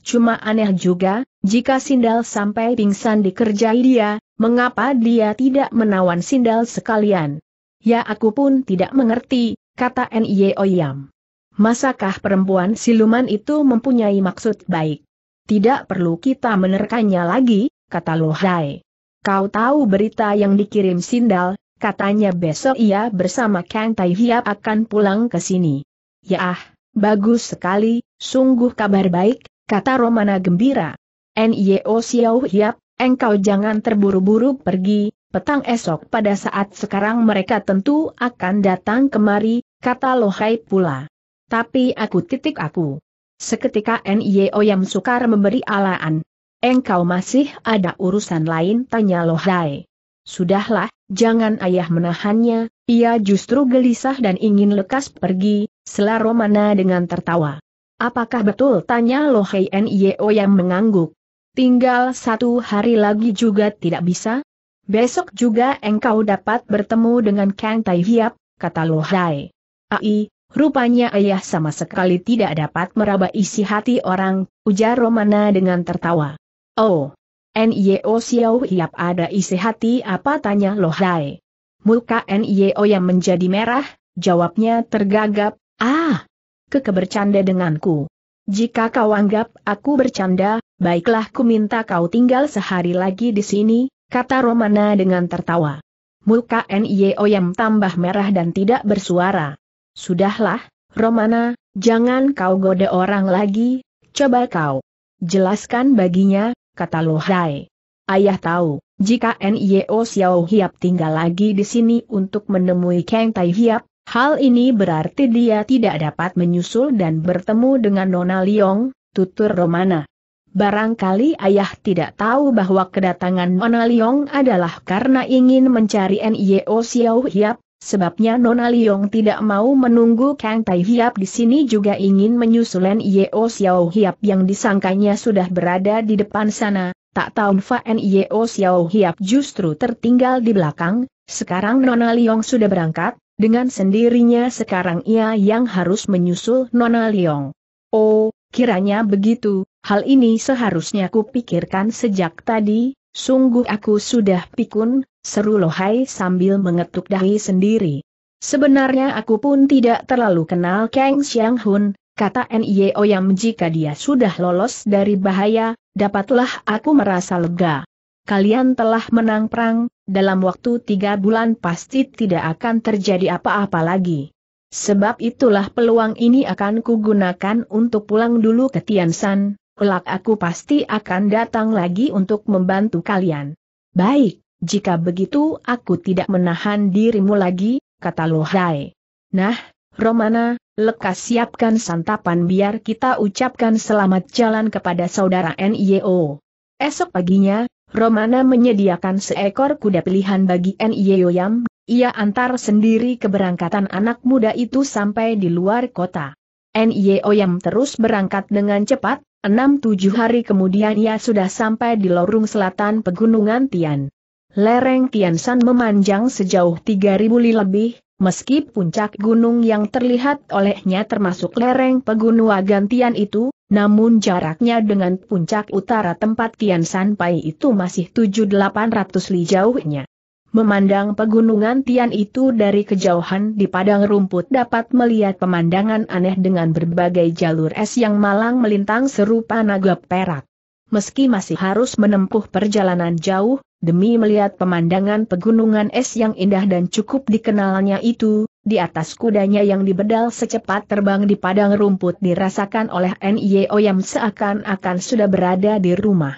Cuma aneh juga, jika Sindal sampai pingsan dikerjai dia, mengapa dia tidak menawan Sindal sekalian? Ya aku pun tidak mengerti, kata N.I.O. Yam. Masakah perempuan siluman itu mempunyai maksud baik? Tidak perlu kita menerkannya lagi, kata Lohai. Kau tahu berita yang dikirim Sindal, katanya besok ia bersama Kang Tai akan pulang ke sini. Yah, ya bagus sekali, sungguh kabar baik, kata Romana gembira. Nyo e Xiao Hiap, engkau jangan terburu-buru pergi, petang esok pada saat sekarang mereka tentu akan datang kemari, kata Lohai pula. Tapi aku titik aku. Seketika N.I.O. E yang sukar memberi alaan. Engkau masih ada urusan lain tanya Lohai. Sudahlah, jangan ayah menahannya, ia justru gelisah dan ingin lekas pergi, Selaromana Romana dengan tertawa. Apakah betul tanya Lohai N.I.O. E yang mengangguk. Tinggal satu hari lagi juga tidak bisa? Besok juga engkau dapat bertemu dengan Kang Tai Hiap, kata Lohai. Ai, Rupanya ayah sama sekali tidak dapat meraba isi hati orang, ujar Romana dengan tertawa. Oh, Nio, Xiao Hiap ada isi hati apa tanya loh Lohai. Muka Nio yang menjadi merah, jawabnya tergagap, ah, kekebercanda denganku. Jika kau anggap aku bercanda, baiklah ku minta kau tinggal sehari lagi di sini, kata Romana dengan tertawa. Muka Nio yang tambah merah dan tidak bersuara. Sudahlah, Romana, jangan kau goda orang lagi, coba kau. Jelaskan baginya, kata Lohai. Ayah tahu, jika N.Y.O. Xiao Hiap tinggal lagi di sini untuk menemui Kang Tai Hiap, hal ini berarti dia tidak dapat menyusul dan bertemu dengan Nona Liong, tutur Romana. Barangkali ayah tidak tahu bahwa kedatangan Nona Liong adalah karena ingin mencari N.Y.O. Xiao Hiap, Sebabnya Nona Liong tidak mau menunggu Kang Tai Hiap di sini juga ingin menyusul Yeo Xiao Hiap yang disangkanya sudah berada di depan sana, tak tahu Fan Yeo Xiao Hiap justru tertinggal di belakang, sekarang Nona Liong sudah berangkat, dengan sendirinya sekarang ia yang harus menyusul Nona Liong. Oh, kiranya begitu, hal ini seharusnya kupikirkan sejak tadi, sungguh aku sudah pikun, seru Lohai sambil mengetuk dahi sendiri. Sebenarnya aku pun tidak terlalu kenal Kang Xiang Hun, kata N.I.O. yang jika dia sudah lolos dari bahaya, dapatlah aku merasa lega. Kalian telah menang perang, dalam waktu tiga bulan pasti tidak akan terjadi apa-apa lagi. Sebab itulah peluang ini akan kugunakan untuk pulang dulu ke Tiansan, kelak aku pasti akan datang lagi untuk membantu kalian. Baik, jika begitu aku tidak menahan dirimu lagi, kata Lohai. Nah, Romana, lekas siapkan santapan biar kita ucapkan selamat jalan kepada saudara NIO. Esok paginya, Romana menyediakan seekor kuda pilihan bagi NIO Yam, ia antar sendiri keberangkatan anak muda itu sampai di luar kota. NIO Yam terus berangkat dengan cepat, Enam tujuh hari kemudian ia sudah sampai di lorong selatan pegunungan Tian. Lereng Tian Tiansan memanjang sejauh 3.000 li lebih, meski puncak gunung yang terlihat olehnya termasuk lereng Pegunungan Tian itu, namun jaraknya dengan puncak utara tempat Tiansan Pai itu masih 7800 li jauhnya. Memandang pegunungan Tian itu dari kejauhan di padang rumput dapat melihat pemandangan aneh dengan berbagai jalur es yang malang melintang serupa naga perak meski masih harus menempuh perjalanan jauh, demi melihat pemandangan pegunungan es yang indah dan cukup dikenalnya itu, di atas kudanya yang dibedal secepat terbang di padang rumput dirasakan oleh N.I.O. yang seakan-akan sudah berada di rumah.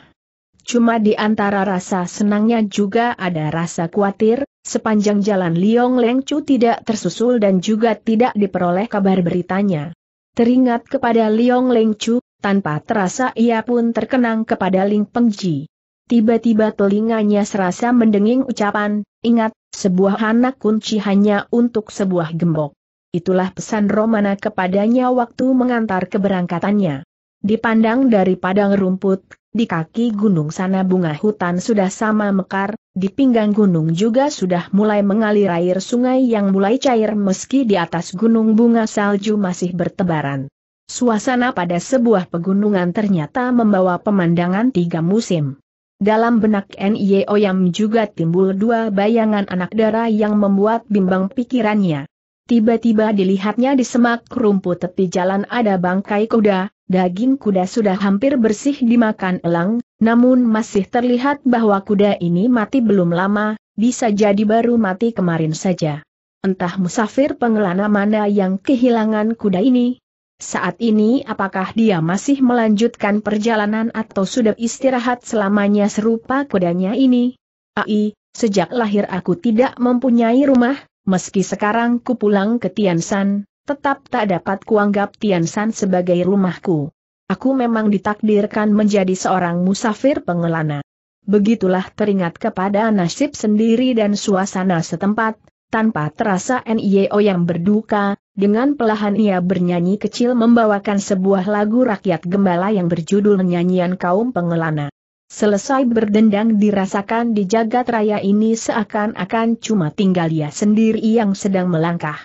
Cuma di antara rasa senangnya juga ada rasa khawatir, sepanjang jalan Liong Lengcu tidak tersusul dan juga tidak diperoleh kabar beritanya. Teringat kepada Liong Lengcu, tanpa terasa ia pun terkenang kepada Ling Pengji. Tiba-tiba telinganya serasa mendenging ucapan, ingat, sebuah anak kunci hanya untuk sebuah gembok. Itulah pesan Romana kepadanya waktu mengantar keberangkatannya. Dipandang dari padang rumput, di kaki gunung sana bunga hutan sudah sama mekar, di pinggang gunung juga sudah mulai mengalir air sungai yang mulai cair meski di atas gunung bunga salju masih bertebaran suasana pada sebuah pegunungan ternyata membawa pemandangan tiga musim. Dalam benak Nio Oyam juga timbul dua bayangan anak dara yang membuat bimbang pikirannya. Tiba-tiba dilihatnya di semak rumput tepi jalan ada bangkai kuda, daging kuda sudah hampir bersih dimakan elang, namun masih terlihat bahwa kuda ini mati belum lama, bisa jadi baru mati kemarin saja. Entah musafir pengelana mana yang kehilangan kuda ini, saat ini apakah dia masih melanjutkan perjalanan atau sudah istirahat selamanya serupa kudanya ini? Ai, sejak lahir aku tidak mempunyai rumah, meski sekarang ku pulang ke Tiansan, tetap tak dapat kuanggap Tiansan sebagai rumahku. Aku memang ditakdirkan menjadi seorang musafir pengelana. Begitulah teringat kepada nasib sendiri dan suasana setempat, tanpa terasa NIO yang berduka, dengan pelahan ia bernyanyi kecil membawakan sebuah lagu rakyat gembala yang berjudul Nyanyian Kaum Pengelana. Selesai berdendang dirasakan di jagat raya ini seakan-akan cuma tinggal ia sendiri yang sedang melangkah.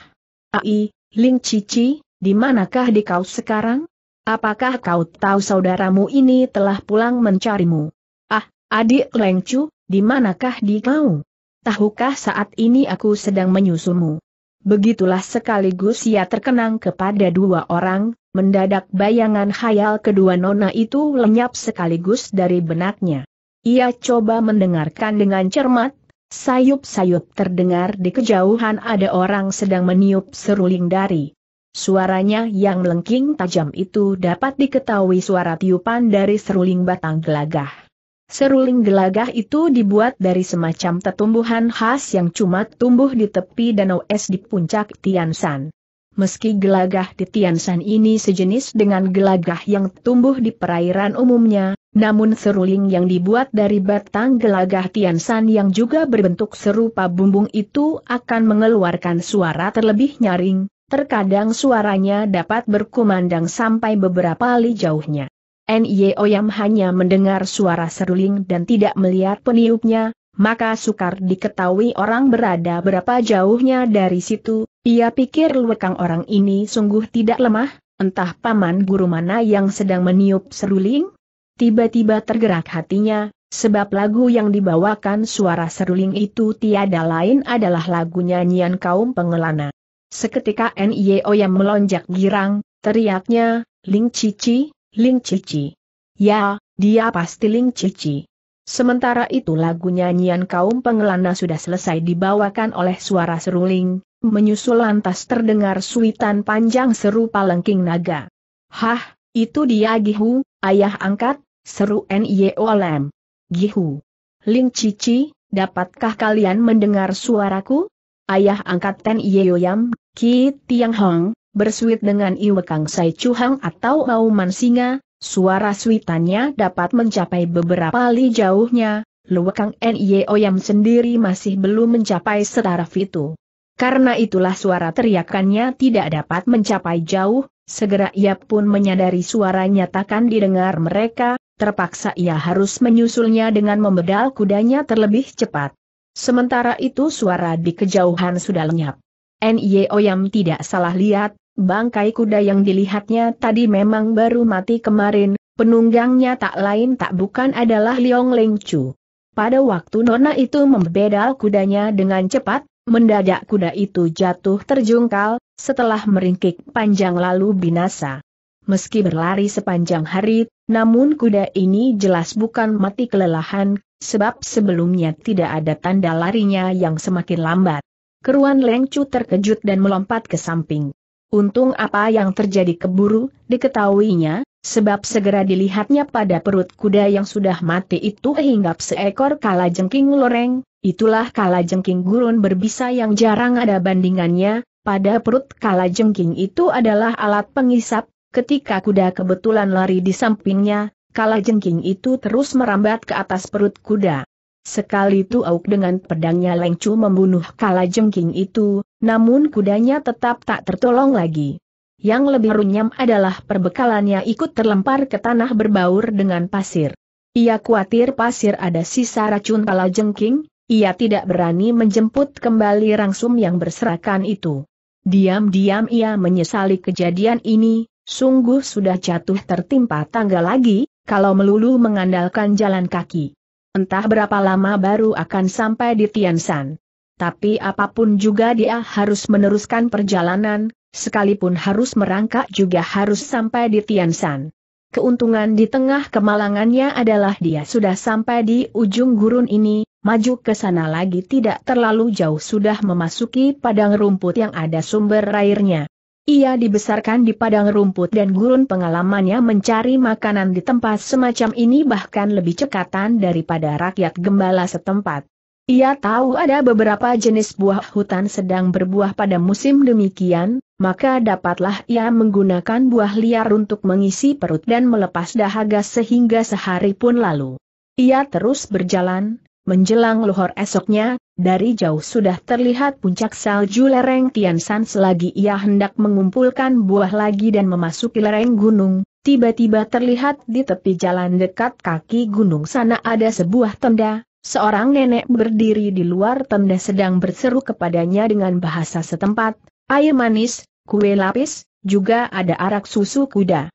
Ai, Ling Cici, di manakah di kau sekarang? Apakah kau tahu saudaramu ini telah pulang mencarimu? Ah, adik Cu, di manakah di kau? Tahukah saat ini aku sedang menyusulmu? Begitulah sekaligus ia terkenang kepada dua orang, mendadak bayangan khayal kedua nona itu lenyap sekaligus dari benaknya. Ia coba mendengarkan dengan cermat, sayup-sayup terdengar di kejauhan ada orang sedang meniup seruling dari. Suaranya yang melengking tajam itu dapat diketahui suara tiupan dari seruling batang gelagah. Seruling gelagah itu dibuat dari semacam tetumbuhan khas yang cuma tumbuh di tepi danau es di puncak Tiansan. Meski gelagah di Tiansan ini sejenis dengan gelagah yang tumbuh di perairan umumnya, namun seruling yang dibuat dari batang gelagah Tiansan yang juga berbentuk serupa bumbung itu akan mengeluarkan suara terlebih nyaring, terkadang suaranya dapat berkumandang sampai beberapa li jauhnya. NIO Yam hanya mendengar suara seruling dan tidak melihat peniupnya, maka sukar diketahui orang berada berapa jauhnya dari situ, ia pikir lekang orang ini sungguh tidak lemah, entah paman guru mana yang sedang meniup seruling? Tiba-tiba tergerak hatinya, sebab lagu yang dibawakan suara seruling itu tiada lain adalah lagu nyanyian kaum pengelana. Seketika NIO Yam melonjak girang, teriaknya, Ling Cici, Ling Cici. Ya, dia pasti Ling Cici. Sementara itu lagu nyanyian kaum pengelana sudah selesai dibawakan oleh suara seruling, menyusul lantas terdengar suitan panjang serupa lengking naga. Hah, itu dia Gihu, ayah angkat, seru N.Y.O.L.M. E Gihu. Ling Cici, dapatkah kalian mendengar suaraku? Ayah angkat Ten Yeoyam, Ki Tiang Hong, bersuit dengan Iwekang Sai Chuhang atau mauman Singa, suara suitannya dapat mencapai beberapa li jauhnya, Luwekang N.I.O. Yam sendiri masih belum mencapai setaraf itu. Karena itulah suara teriakannya tidak dapat mencapai jauh, segera ia pun menyadari suaranya takkan didengar mereka, terpaksa ia harus menyusulnya dengan membedal kudanya terlebih cepat. Sementara itu suara di kejauhan sudah lenyap. NIO tidak salah lihat, bangkai kuda yang dilihatnya tadi memang baru mati kemarin, penunggangnya tak lain tak bukan adalah Liong Leng Chu. Pada waktu Nona itu membedal kudanya dengan cepat, mendadak kuda itu jatuh terjungkal, setelah meringkik panjang lalu binasa. Meski berlari sepanjang hari, namun kuda ini jelas bukan mati kelelahan, sebab sebelumnya tidak ada tanda larinya yang semakin lambat. Keruan Leng terkejut dan melompat ke samping. Untung apa yang terjadi keburu, diketahuinya, sebab segera dilihatnya pada perut kuda yang sudah mati itu hingga seekor kalajengking loreng, itulah kalajengking gurun berbisa yang jarang ada bandingannya, pada perut kalajengking itu adalah alat pengisap, ketika kuda kebetulan lari di sampingnya, kalajengking itu terus merambat ke atas perut kuda. Sekali Tuauk dengan pedangnya lengcu membunuh kala jengking itu, namun kudanya tetap tak tertolong lagi. Yang lebih runyam adalah perbekalannya ikut terlempar ke tanah berbaur dengan pasir. Ia khawatir pasir ada sisa racun kala jengking, ia tidak berani menjemput kembali rangsum yang berserakan itu. Diam-diam ia menyesali kejadian ini, sungguh sudah jatuh tertimpa tangga lagi, kalau melulu mengandalkan jalan kaki. Entah berapa lama baru akan sampai di Tiansan. Tapi apapun juga dia harus meneruskan perjalanan, sekalipun harus merangkak juga harus sampai di Tiansan. Keuntungan di tengah kemalangannya adalah dia sudah sampai di ujung gurun ini, maju ke sana lagi tidak terlalu jauh sudah memasuki padang rumput yang ada sumber airnya. Ia dibesarkan di padang rumput dan gurun pengalamannya mencari makanan di tempat semacam ini bahkan lebih cekatan daripada rakyat gembala setempat. Ia tahu ada beberapa jenis buah hutan sedang berbuah pada musim demikian, maka dapatlah ia menggunakan buah liar untuk mengisi perut dan melepas dahaga sehingga sehari pun lalu. Ia terus berjalan, Menjelang luhur esoknya, dari jauh sudah terlihat puncak salju lereng Tiansan selagi ia hendak mengumpulkan buah lagi dan memasuki lereng gunung, tiba-tiba terlihat di tepi jalan dekat kaki gunung sana ada sebuah tenda, seorang nenek berdiri di luar tenda sedang berseru kepadanya dengan bahasa setempat, air manis, kue lapis, juga ada arak susu kuda.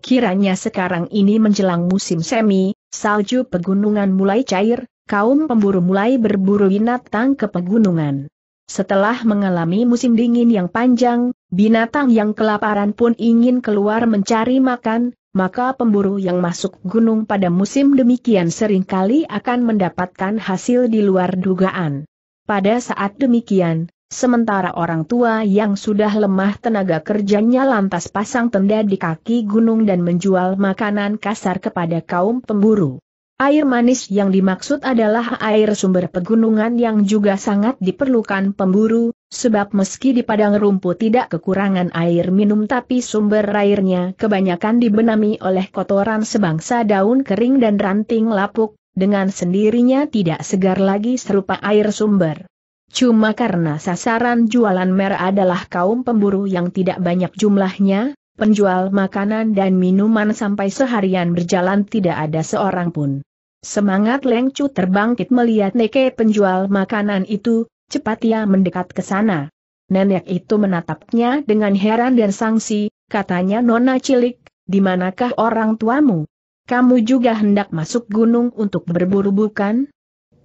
Kiranya sekarang ini menjelang musim semi, salju pegunungan mulai cair, kaum pemburu mulai berburu binatang ke pegunungan. Setelah mengalami musim dingin yang panjang, binatang yang kelaparan pun ingin keluar mencari makan, maka pemburu yang masuk gunung pada musim demikian seringkali akan mendapatkan hasil di luar dugaan. Pada saat demikian, sementara orang tua yang sudah lemah tenaga kerjanya lantas pasang tenda di kaki gunung dan menjual makanan kasar kepada kaum pemburu. Air manis yang dimaksud adalah air sumber pegunungan yang juga sangat diperlukan pemburu, sebab meski di padang rumput tidak kekurangan air minum tapi sumber airnya kebanyakan dibenami oleh kotoran sebangsa daun kering dan ranting lapuk, dengan sendirinya tidak segar lagi serupa air sumber. Cuma karena sasaran jualan mer adalah kaum pemburu yang tidak banyak jumlahnya, penjual makanan dan minuman sampai seharian berjalan tidak ada seorang pun. Semangat Leng Chu terbangkit melihat Neke penjual makanan itu, cepat ia mendekat ke sana. Nenek itu menatapnya dengan heran dan sangsi, katanya Nona Cilik, di manakah orang tuamu? Kamu juga hendak masuk gunung untuk berburu bukan?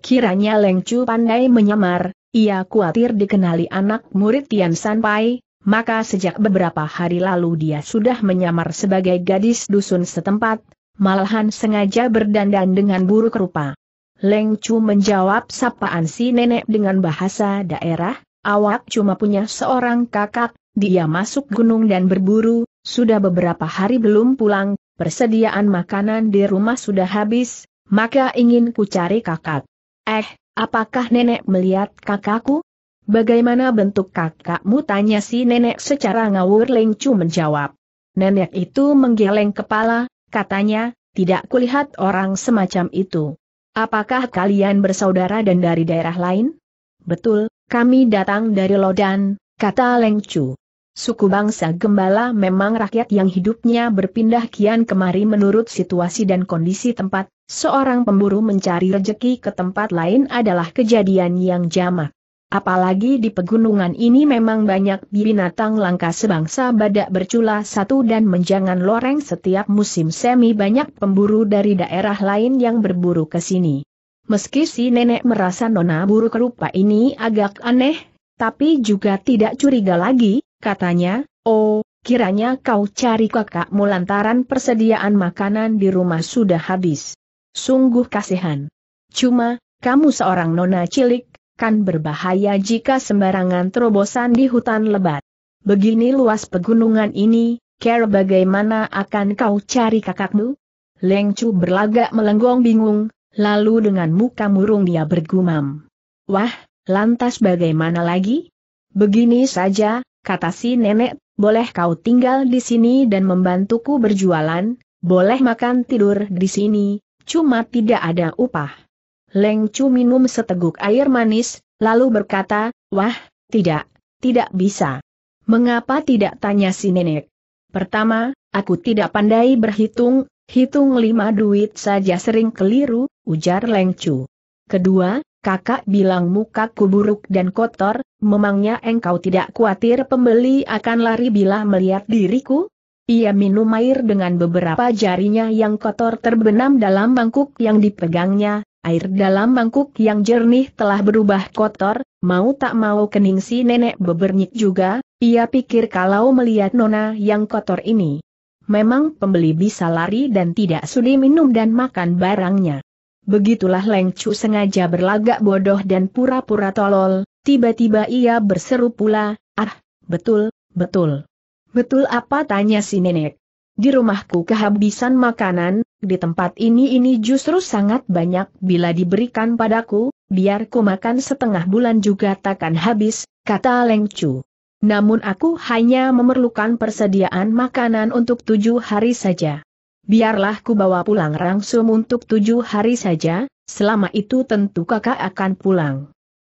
Kiranya Leng Chu pandai menyamar, ia khawatir dikenali anak murid Tian Sanpai, maka sejak beberapa hari lalu dia sudah menyamar sebagai gadis dusun setempat, malahan sengaja berdandan dengan buruk rupa. Leng Chu menjawab sapaan si nenek dengan bahasa daerah, awak cuma punya seorang kakak, dia masuk gunung dan berburu, sudah beberapa hari belum pulang, persediaan makanan di rumah sudah habis, maka ingin ku cari kakak. Eh, apakah nenek melihat kakakku? Bagaimana bentuk kakakmu tanya si nenek secara ngawur Lengcu menjawab. Nenek itu menggeleng kepala, katanya, tidak kulihat orang semacam itu. Apakah kalian bersaudara dan dari daerah lain? Betul, kami datang dari Lodan, kata Lengcu. Suku bangsa Gembala memang rakyat yang hidupnya berpindah kian kemari menurut situasi dan kondisi tempat, seorang pemburu mencari rejeki ke tempat lain adalah kejadian yang jamak. Apalagi di pegunungan ini memang banyak binatang langka sebangsa badak bercula satu dan menjangan loreng setiap musim semi banyak pemburu dari daerah lain yang berburu ke sini. Meski si nenek merasa nona buruk rupa ini agak aneh, tapi juga tidak curiga lagi, katanya, oh, kiranya kau cari kakakmu lantaran persediaan makanan di rumah sudah habis. Sungguh kasihan. Cuma, kamu seorang nona cilik, akan berbahaya jika sembarangan terobosan di hutan lebat. Begini luas pegunungan ini, care bagaimana akan kau cari kakakmu? Leng Chu berlagak melenggong bingung, lalu dengan muka murung dia bergumam. Wah, lantas bagaimana lagi? Begini saja, kata si nenek, boleh kau tinggal di sini dan membantuku berjualan, boleh makan tidur di sini, cuma tidak ada upah. Leng Chu minum seteguk air manis, lalu berkata, Wah, tidak, tidak bisa. Mengapa tidak tanya si nenek? Pertama, aku tidak pandai berhitung, hitung lima duit saja sering keliru, ujar Leng Chu. Kedua, kakak bilang mukaku buruk dan kotor, memangnya engkau tidak khawatir pembeli akan lari bila melihat diriku? Ia minum air dengan beberapa jarinya yang kotor terbenam dalam mangkuk yang dipegangnya, air dalam mangkuk yang jernih telah berubah kotor, mau tak mau kening si nenek bebernyik juga, ia pikir kalau melihat nona yang kotor ini. Memang pembeli bisa lari dan tidak sudi minum dan makan barangnya. Begitulah Leng sengaja berlagak bodoh dan pura-pura tolol, tiba-tiba ia berseru pula, ah, betul, betul. Betul apa tanya si nenek? Di rumahku kehabisan makanan, di tempat ini ini justru sangat banyak bila diberikan padaku, biar ku makan setengah bulan juga takkan habis, kata Leng Chu. Namun aku hanya memerlukan persediaan makanan untuk tujuh hari saja. Biarlah ku bawa pulang rangsum untuk tujuh hari saja, selama itu tentu kakak akan pulang.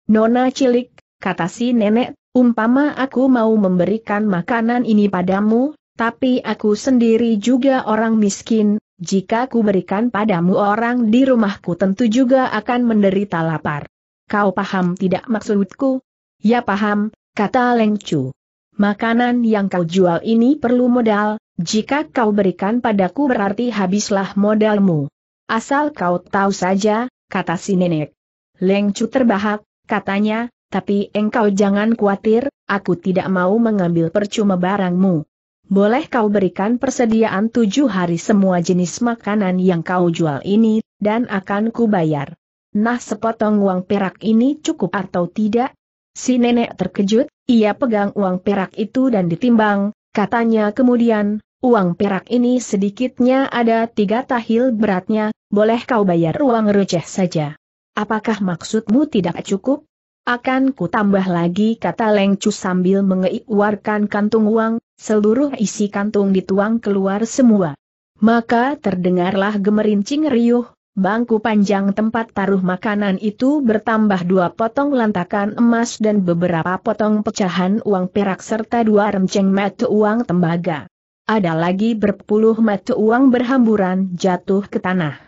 Nona cilik, kata si nenek, umpama aku mau memberikan makanan ini padamu, tapi aku sendiri juga orang miskin, jika ku berikan padamu orang di rumahku tentu juga akan menderita lapar. Kau paham tidak maksudku? Ya paham, kata Leng Chu. Makanan yang kau jual ini perlu modal, jika kau berikan padaku berarti habislah modalmu. Asal kau tahu saja, kata si nenek. Leng Chu terbahak, katanya, tapi engkau jangan khawatir, aku tidak mau mengambil percuma barangmu boleh kau berikan persediaan tujuh hari semua jenis makanan yang kau jual ini, dan akan kubayar. Nah sepotong uang perak ini cukup atau tidak? Si nenek terkejut, ia pegang uang perak itu dan ditimbang, katanya kemudian, uang perak ini sedikitnya ada tiga tahil beratnya, boleh kau bayar uang receh saja. Apakah maksudmu tidak cukup? Akan ku tambah lagi kata Lengcu sambil mengeluarkan kantung uang, seluruh isi kantung dituang keluar semua. Maka terdengarlah gemerincing riuh, bangku panjang tempat taruh makanan itu bertambah dua potong lantakan emas dan beberapa potong pecahan uang perak serta dua remceng mata uang tembaga. Ada lagi berpuluh mata uang berhamburan jatuh ke tanah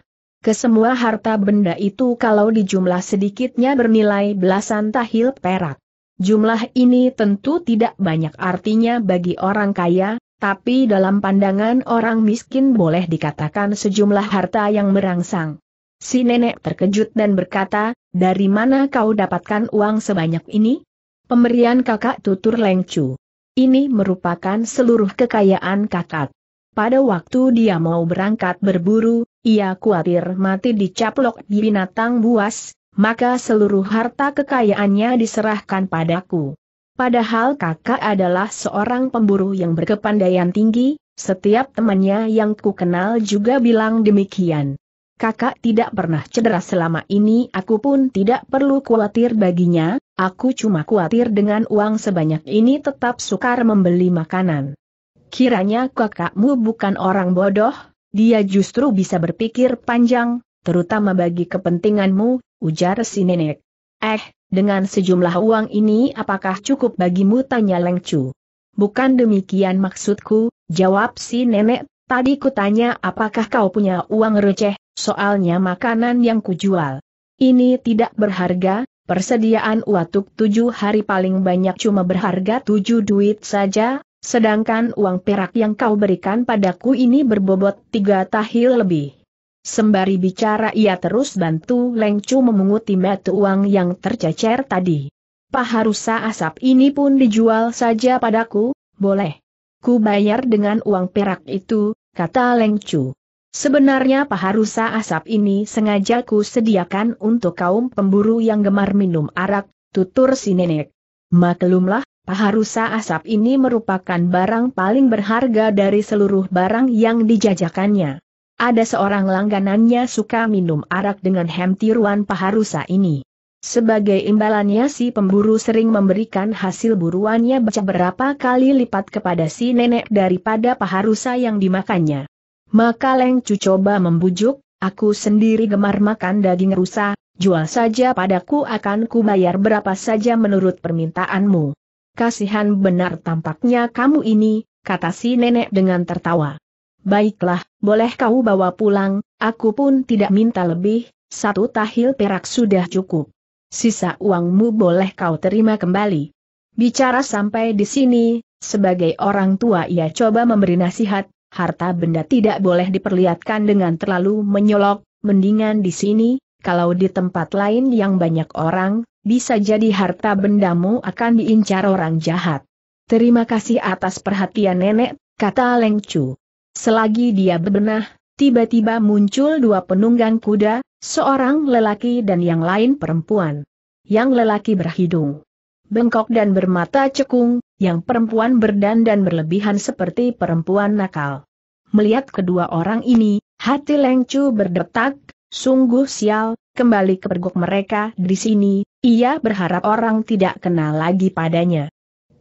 kesemua harta benda itu kalau dijumlah sedikitnya bernilai belasan tahil perak. Jumlah ini tentu tidak banyak artinya bagi orang kaya, tapi dalam pandangan orang miskin boleh dikatakan sejumlah harta yang merangsang. Si nenek terkejut dan berkata, dari mana kau dapatkan uang sebanyak ini? Pemberian kakak tutur lengcu. Ini merupakan seluruh kekayaan kakak. Pada waktu dia mau berangkat berburu, ia khawatir mati dicaplok binatang buas, maka seluruh harta kekayaannya diserahkan padaku. Padahal kakak adalah seorang pemburu yang berkepandaian tinggi, setiap temannya yang kukenal juga bilang demikian. Kakak tidak pernah cedera selama ini aku pun tidak perlu khawatir baginya, aku cuma khawatir dengan uang sebanyak ini tetap sukar membeli makanan. Kiranya kakakmu bukan orang bodoh, dia justru bisa berpikir panjang, terutama bagi kepentinganmu, ujar si nenek. Eh, dengan sejumlah uang ini apakah cukup bagimu tanya lengcu? Bukan demikian maksudku, jawab si nenek, tadi kutanya apakah kau punya uang receh, soalnya makanan yang kujual. Ini tidak berharga, persediaan watuk tujuh hari paling banyak cuma berharga tujuh duit saja, Sedangkan uang perak yang kau berikan padaku ini berbobot tiga tahil lebih. Sembari bicara ia terus bantu Leng memunguti metu uang yang tercecer tadi. Paharusa asap ini pun dijual saja padaku, boleh. Ku bayar dengan uang perak itu, kata Leng Chu. Sebenarnya paharusa asap ini sengaja ku sediakan untuk kaum pemburu yang gemar minum arak, tutur si nenek. Maklumlah, Paharusa asap ini merupakan barang paling berharga dari seluruh barang yang dijajakannya. Ada seorang langganannya suka minum arak dengan hem tiruan paharusa ini. Sebagai imbalannya si pemburu sering memberikan hasil buruannya beberapa kali lipat kepada si nenek daripada paharusa yang dimakannya. Maka Leng coba membujuk, aku sendiri gemar makan daging rusa, jual saja padaku akan kubayar berapa saja menurut permintaanmu. Kasihan benar tampaknya kamu ini, kata si nenek dengan tertawa. Baiklah, boleh kau bawa pulang, aku pun tidak minta lebih, satu tahil perak sudah cukup. Sisa uangmu boleh kau terima kembali. Bicara sampai di sini, sebagai orang tua ia coba memberi nasihat, harta benda tidak boleh diperlihatkan dengan terlalu menyolok, mendingan di sini, kalau di tempat lain yang banyak orang, bisa jadi harta bendamu akan diincar orang jahat. Terima kasih atas perhatian nenek, kata Leng Chu. Selagi dia berbenah, tiba-tiba muncul dua penunggang kuda, seorang lelaki dan yang lain perempuan. Yang lelaki berhidung bengkok dan bermata cekung, yang perempuan berdandan berlebihan seperti perempuan nakal. Melihat kedua orang ini, hati Lengcu berdetak, Sungguh sial, kembali ke pergok mereka di sini, ia berharap orang tidak kenal lagi padanya.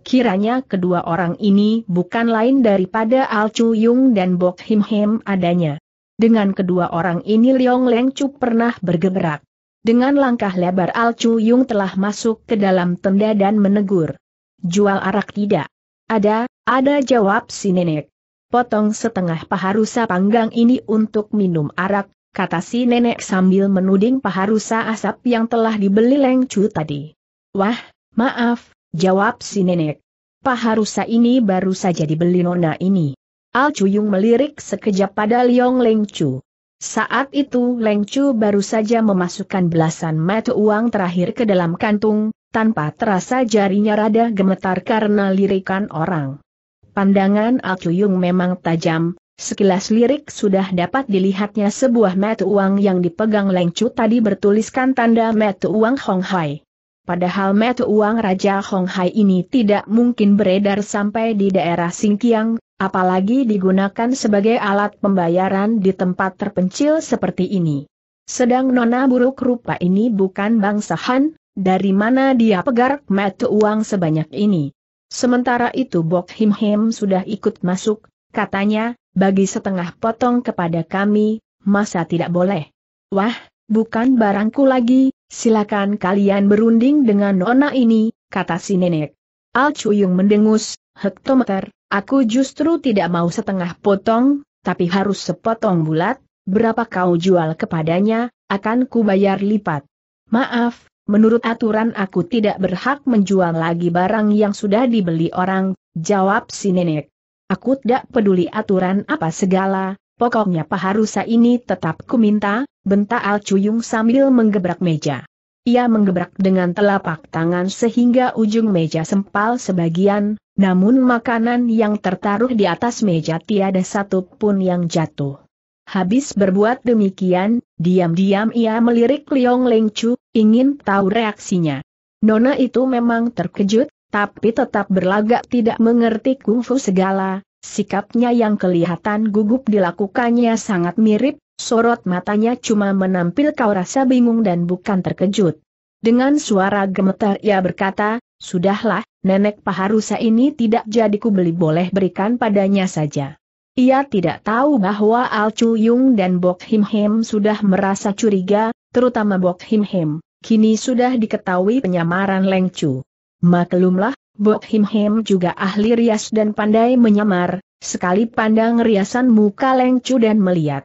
Kiranya kedua orang ini bukan lain daripada Al Chu Yung dan Bok Him Him adanya. Dengan kedua orang ini Liong Leng Chu pernah bergerak. Dengan langkah lebar Al Chu Yung telah masuk ke dalam tenda dan menegur. Jual arak tidak? Ada, ada jawab si nenek. Potong setengah paha rusa panggang ini untuk minum arak, kata si nenek sambil menuding paharusa asap yang telah dibeli Lengcu tadi. Wah, maaf, jawab si nenek. Paharusa ini baru saja dibeli nona ini. Al Cuyung melirik sekejap pada Liong Lengcu. Saat itu Lengcu baru saja memasukkan belasan mata uang terakhir ke dalam kantung, tanpa terasa jarinya rada gemetar karena lirikan orang. Pandangan Al Cuyung memang tajam, Sekilas lirik sudah dapat dilihatnya sebuah metu uang yang dipegang Lengcu tadi bertuliskan tanda metu uang Hong Hai. Padahal metu uang Raja Hong Hai ini tidak mungkin beredar sampai di daerah Singkiang, apalagi digunakan sebagai alat pembayaran di tempat terpencil seperti ini. Sedang nona buruk rupa ini bukan bangsa Han, dari mana dia pegar metu uang sebanyak ini. Sementara itu Bok Him Him sudah ikut masuk, katanya, bagi setengah potong kepada kami, masa tidak boleh? Wah, bukan barangku lagi, silakan kalian berunding dengan nona ini, kata si nenek. Al Chuyung mendengus, hektometer, aku justru tidak mau setengah potong, tapi harus sepotong bulat, berapa kau jual kepadanya, akan kubayar lipat. Maaf, menurut aturan aku tidak berhak menjual lagi barang yang sudah dibeli orang, jawab si nenek. Aku tidak peduli aturan apa segala, pokoknya paharusa ini tetap kuminta, bentak Al Cuyung sambil menggebrak meja. Ia menggebrak dengan telapak tangan sehingga ujung meja sempal sebagian, namun makanan yang tertaruh di atas meja tiada satu pun yang jatuh. Habis berbuat demikian, diam-diam ia melirik Liong Lengcu, ingin tahu reaksinya. Nona itu memang terkejut, tapi tetap berlagak tidak mengerti kungfu segala, sikapnya yang kelihatan gugup dilakukannya sangat mirip, sorot matanya cuma menampil kau rasa bingung dan bukan terkejut. Dengan suara gemetar ia berkata, Sudahlah, nenek Paharusa ini tidak jadi ku beli boleh berikan padanya saja. Ia tidak tahu bahwa Al Chu Yung dan Bok Him Him sudah merasa curiga, terutama Bok Him Him. Kini sudah diketahui penyamaran Leng Chu. Maklumlah, Bok Him hem juga ahli rias dan pandai menyamar, sekali pandang riasan muka lengcu dan melihat.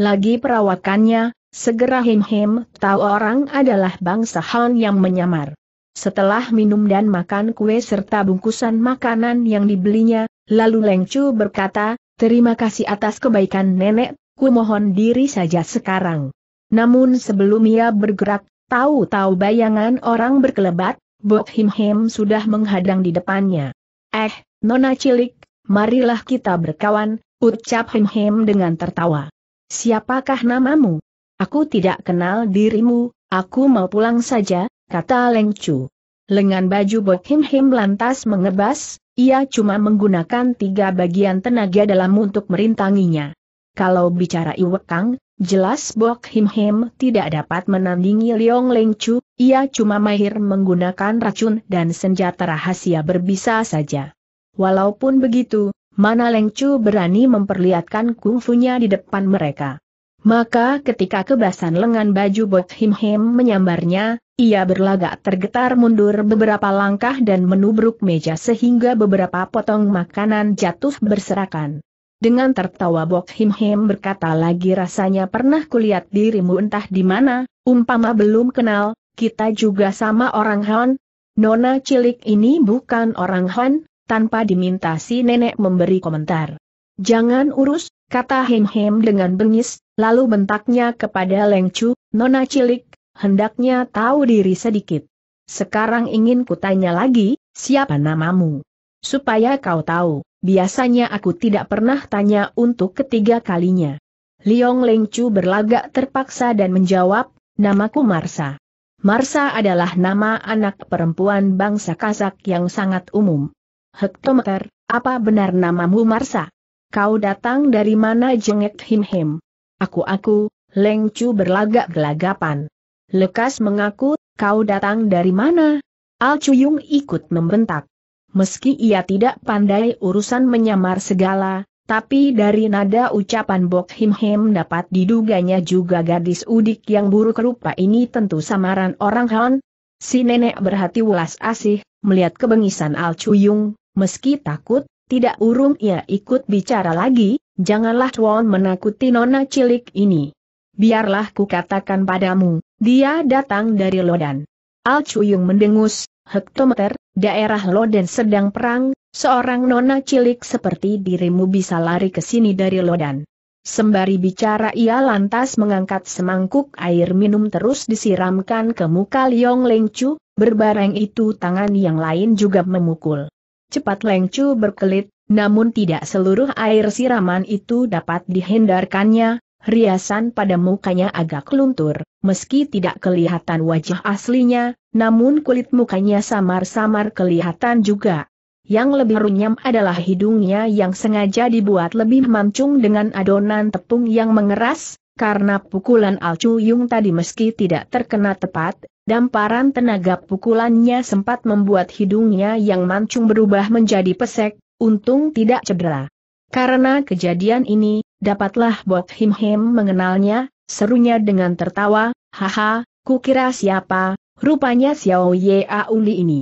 Lagi perawakannya, segera Him hem tahu orang adalah bangsa Han yang menyamar. Setelah minum dan makan kue serta bungkusan makanan yang dibelinya, lalu Lengcu berkata, terima kasih atas kebaikan nenek, ku mohon diri saja sekarang. Namun sebelum ia bergerak, tahu-tahu bayangan orang berkelebat, Bok Him Him sudah menghadang di depannya. Eh, nona cilik, marilah kita berkawan, ucap Him Him dengan tertawa. Siapakah namamu? Aku tidak kenal dirimu, aku mau pulang saja, kata Leng Chu. Lengan baju Bok Him Him lantas mengebas, ia cuma menggunakan tiga bagian tenaga dalam untuk merintanginya. Kalau bicara Iwekang, Jelas Bok Him Him tidak dapat menandingi Leong Leng Chu, ia cuma mahir menggunakan racun dan senjata rahasia berbisa saja. Walaupun begitu, mana Leng Chu berani memperlihatkan kungfunya di depan mereka. Maka ketika kebasan lengan baju Bok Him Him menyambarnya, ia berlagak tergetar mundur beberapa langkah dan menubruk meja sehingga beberapa potong makanan jatuh berserakan. Dengan tertawa Bok Him Him berkata lagi rasanya pernah kulihat dirimu entah di mana, umpama belum kenal, kita juga sama orang Han. Nona cilik ini bukan orang Han, tanpa diminta si nenek memberi komentar. Jangan urus, kata Him Him dengan bengis, lalu bentaknya kepada Leng Chu, Nona cilik, hendaknya tahu diri sedikit. Sekarang ingin kutanya lagi, siapa namamu? Supaya kau tahu. Biasanya aku tidak pernah tanya untuk ketiga kalinya. Liong Chu berlagak terpaksa dan menjawab, namaku Marsa. Marsa adalah nama anak perempuan bangsa Kazak yang sangat umum. Hektometer, apa benar namamu Marsa? Kau datang dari mana jengek Him Him? Aku-aku, Leng Chu berlagak gelagapan. Lekas mengaku, kau datang dari mana? Al Chuyung ikut membentak meski ia tidak pandai urusan menyamar segala, tapi dari nada ucapan Bok Him Him dapat diduganya juga gadis udik yang buruk rupa ini tentu samaran orang Han. Si nenek berhati welas asih, melihat kebengisan Al Chuyung, meski takut, tidak urung ia ikut bicara lagi, janganlah Tuan menakuti nona cilik ini. Biarlah ku katakan padamu, dia datang dari Lodan. Al Chuyung mendengus, hektometer, Daerah Loden sedang perang, seorang nona cilik seperti dirimu bisa lari ke sini dari Lodan. Sembari bicara ia lantas mengangkat semangkuk air minum terus disiramkan ke muka Liong Lengcu, berbareng itu tangan yang lain juga memukul. Cepat Lengcu berkelit, namun tidak seluruh air siraman itu dapat dihindarkannya, Riasan pada mukanya agak luntur, meski tidak kelihatan wajah aslinya, namun kulit mukanya samar-samar kelihatan juga. Yang lebih runyam adalah hidungnya yang sengaja dibuat lebih mancung dengan adonan tepung yang mengeras, karena pukulan Alcu Yung tadi meski tidak terkena tepat, damparan tenaga pukulannya sempat membuat hidungnya yang mancung berubah menjadi pesek, untung tidak cedera. Karena kejadian ini, Dapatlah Bok Him Him mengenalnya, serunya dengan tertawa, haha, kukira siapa, rupanya Xiao Ye Auli ini.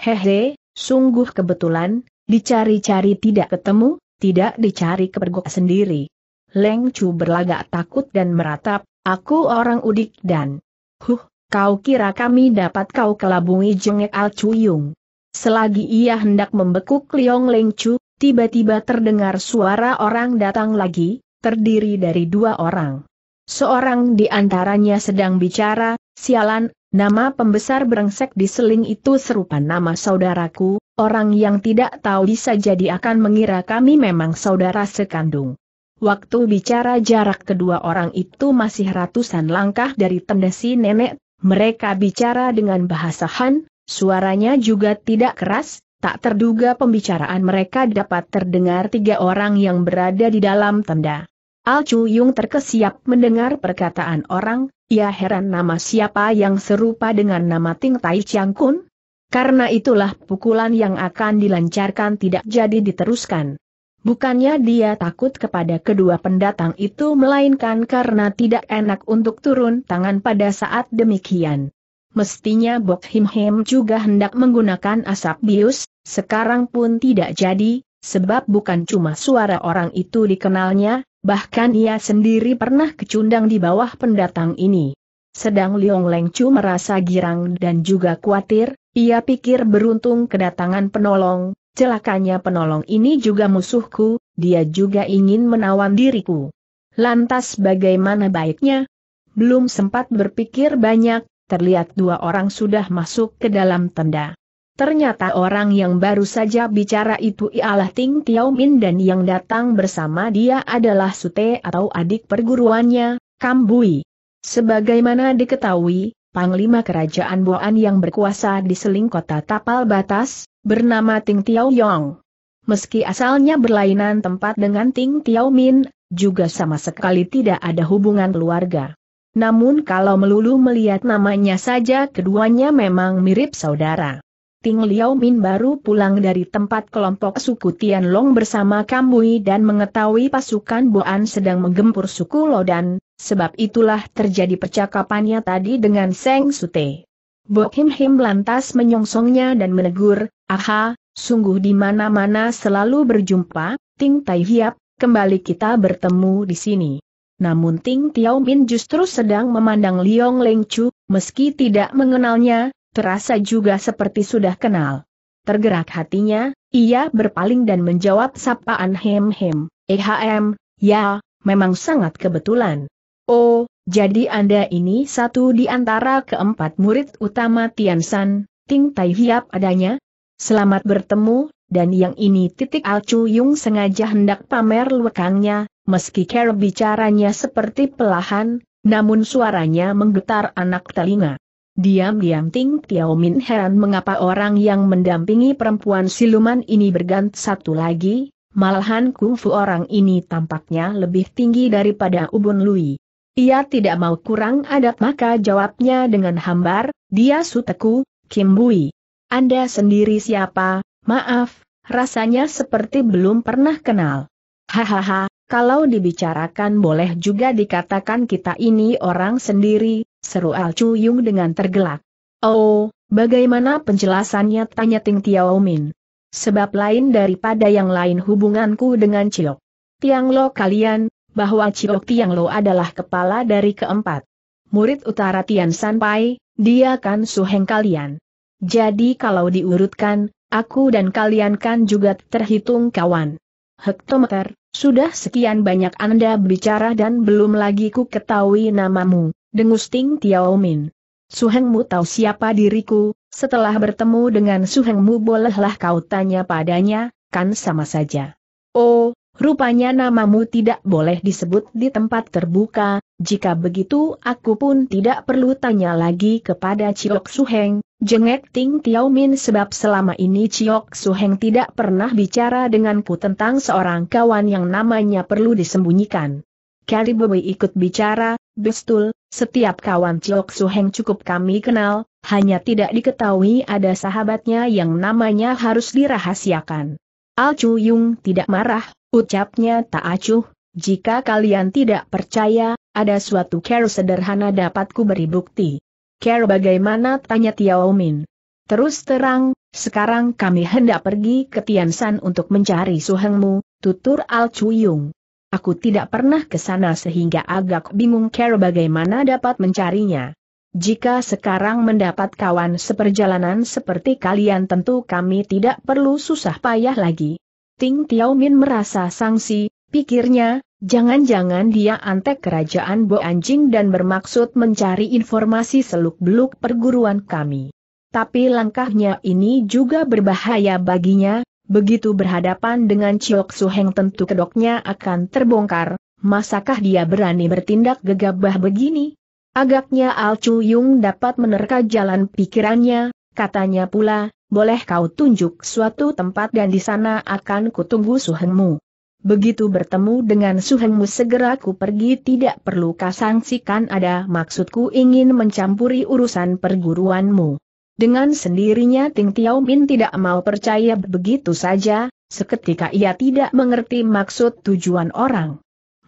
Hehe, sungguh kebetulan, dicari-cari tidak ketemu, tidak dicari kepergok sendiri. Leng Chu berlagak takut dan meratap, aku orang udik dan... Huh, kau kira kami dapat kau kelabungi jengek Al yung. Selagi ia hendak membekuk Liong Leng tiba-tiba terdengar suara orang datang lagi, terdiri dari dua orang. Seorang di antaranya sedang bicara, sialan, nama pembesar berengsek di seling itu serupa nama saudaraku, orang yang tidak tahu bisa jadi akan mengira kami memang saudara sekandung. Waktu bicara jarak kedua orang itu masih ratusan langkah dari tendesi nenek, mereka bicara dengan bahasa Han, Suaranya juga tidak keras, tak terduga pembicaraan mereka dapat terdengar tiga orang yang berada di dalam tenda. Al Chu terkesiap mendengar perkataan orang, ia ya heran nama siapa yang serupa dengan nama Ting Tai Chiang Kun. Karena itulah pukulan yang akan dilancarkan tidak jadi diteruskan. Bukannya dia takut kepada kedua pendatang itu melainkan karena tidak enak untuk turun tangan pada saat demikian mestinya Bok Him Him juga hendak menggunakan asap bius, sekarang pun tidak jadi, sebab bukan cuma suara orang itu dikenalnya, bahkan ia sendiri pernah kecundang di bawah pendatang ini. Sedang Liong Leng Chu merasa girang dan juga khawatir, ia pikir beruntung kedatangan penolong, celakanya penolong ini juga musuhku, dia juga ingin menawan diriku. Lantas bagaimana baiknya? Belum sempat berpikir banyak, terlihat dua orang sudah masuk ke dalam tenda. Ternyata orang yang baru saja bicara itu ialah Ting Tiao Min dan yang datang bersama dia adalah Sute atau adik perguruannya, Kambui. Sebagaimana diketahui, Panglima Kerajaan Boan yang berkuasa di seling kota tapal batas, bernama Ting Tiao Yong. Meski asalnya berlainan tempat dengan Ting Tiao Min, juga sama sekali tidak ada hubungan keluarga. Namun kalau melulu melihat namanya saja keduanya memang mirip saudara. Ting Liao Min baru pulang dari tempat kelompok suku Tian Long bersama Kamui dan mengetahui pasukan Boan sedang menggempur suku Lodan, sebab itulah terjadi percakapannya tadi dengan Seng Sute. Bo Him Him lantas menyongsongnya dan menegur, aha, sungguh di mana-mana selalu berjumpa, Ting Tai Hiap, kembali kita bertemu di sini. Namun Ting Tiao Min justru sedang memandang Liong Leng Chu, meski tidak mengenalnya, terasa juga seperti sudah kenal. Tergerak hatinya, ia berpaling dan menjawab sapaan Hem Hem, EHM, ya, memang sangat kebetulan. Oh, jadi Anda ini satu di antara keempat murid utama Tian San, Ting Tai Hiap adanya? Selamat bertemu, dan yang ini titik Al Chu Yung sengaja hendak pamer lekangnya, meski cara bicaranya seperti pelahan, namun suaranya menggetar anak telinga. Diam-diam Ting Tiao Min heran mengapa orang yang mendampingi perempuan siluman ini bergant satu lagi, malahan kungfu orang ini tampaknya lebih tinggi daripada Ubun Lui. Ia tidak mau kurang adat maka jawabnya dengan hambar, dia suteku, Kim Bui. Anda sendiri siapa, maaf, rasanya seperti belum pernah kenal. Hahaha, kalau dibicarakan boleh juga dikatakan kita ini orang sendiri, seru Al Chuyung dengan tergelak. Oh, bagaimana penjelasannya tanya Ting Tiao Min. Sebab lain daripada yang lain hubunganku dengan Ciok. Tiang Lo kalian, bahwa Ciok Tiang Lo adalah kepala dari keempat. Murid utara Tian San Pai, dia kan suheng kalian. Jadi kalau diurutkan, aku dan kalian kan juga terhitung kawan. Hektometer, sudah sekian banyak Anda bicara dan belum lagi ku ketahui namamu, dengus Ting Tiaomin. Suhengmu tahu siapa diriku, setelah bertemu dengan Suhengmu bolehlah kau tanya padanya, kan sama saja. Oh, rupanya namamu tidak boleh disebut di tempat terbuka, jika begitu aku pun tidak perlu tanya lagi kepada Cilok Suheng, Jengek Ting Tiao Min sebab selama ini Chiok Suheng tidak pernah bicara denganku tentang seorang kawan yang namanya perlu disembunyikan. Kali Bobi ikut bicara, bestul, setiap kawan Chiok Suheng cukup kami kenal, hanya tidak diketahui ada sahabatnya yang namanya harus dirahasiakan. Al Chu Yung tidak marah, ucapnya tak acuh, jika kalian tidak percaya, ada suatu care sederhana dapat ku beri bukti. Care bagaimana tanya Tiao Min. Terus terang, sekarang kami hendak pergi ke Tiansan untuk mencari suhengmu, tutur Al Chuyung. Aku tidak pernah ke sana sehingga agak bingung Care bagaimana dapat mencarinya. Jika sekarang mendapat kawan seperjalanan seperti kalian tentu kami tidak perlu susah payah lagi. Ting Tiao Min merasa sangsi, pikirnya, Jangan-jangan dia antek kerajaan Bo Anjing dan bermaksud mencari informasi seluk-beluk perguruan kami. Tapi langkahnya ini juga berbahaya baginya, begitu berhadapan dengan Chiok Suheng tentu kedoknya akan terbongkar, masakah dia berani bertindak gegabah begini? Agaknya Al Chu Yung dapat menerka jalan pikirannya, katanya pula, boleh kau tunjuk suatu tempat dan di sana akan kutunggu Suhengmu. Begitu bertemu dengan suhengmu segera ku pergi tidak perlu kasangsikan ada maksudku ingin mencampuri urusan perguruanmu. Dengan sendirinya Ting Tiao Min tidak mau percaya begitu saja, seketika ia tidak mengerti maksud tujuan orang.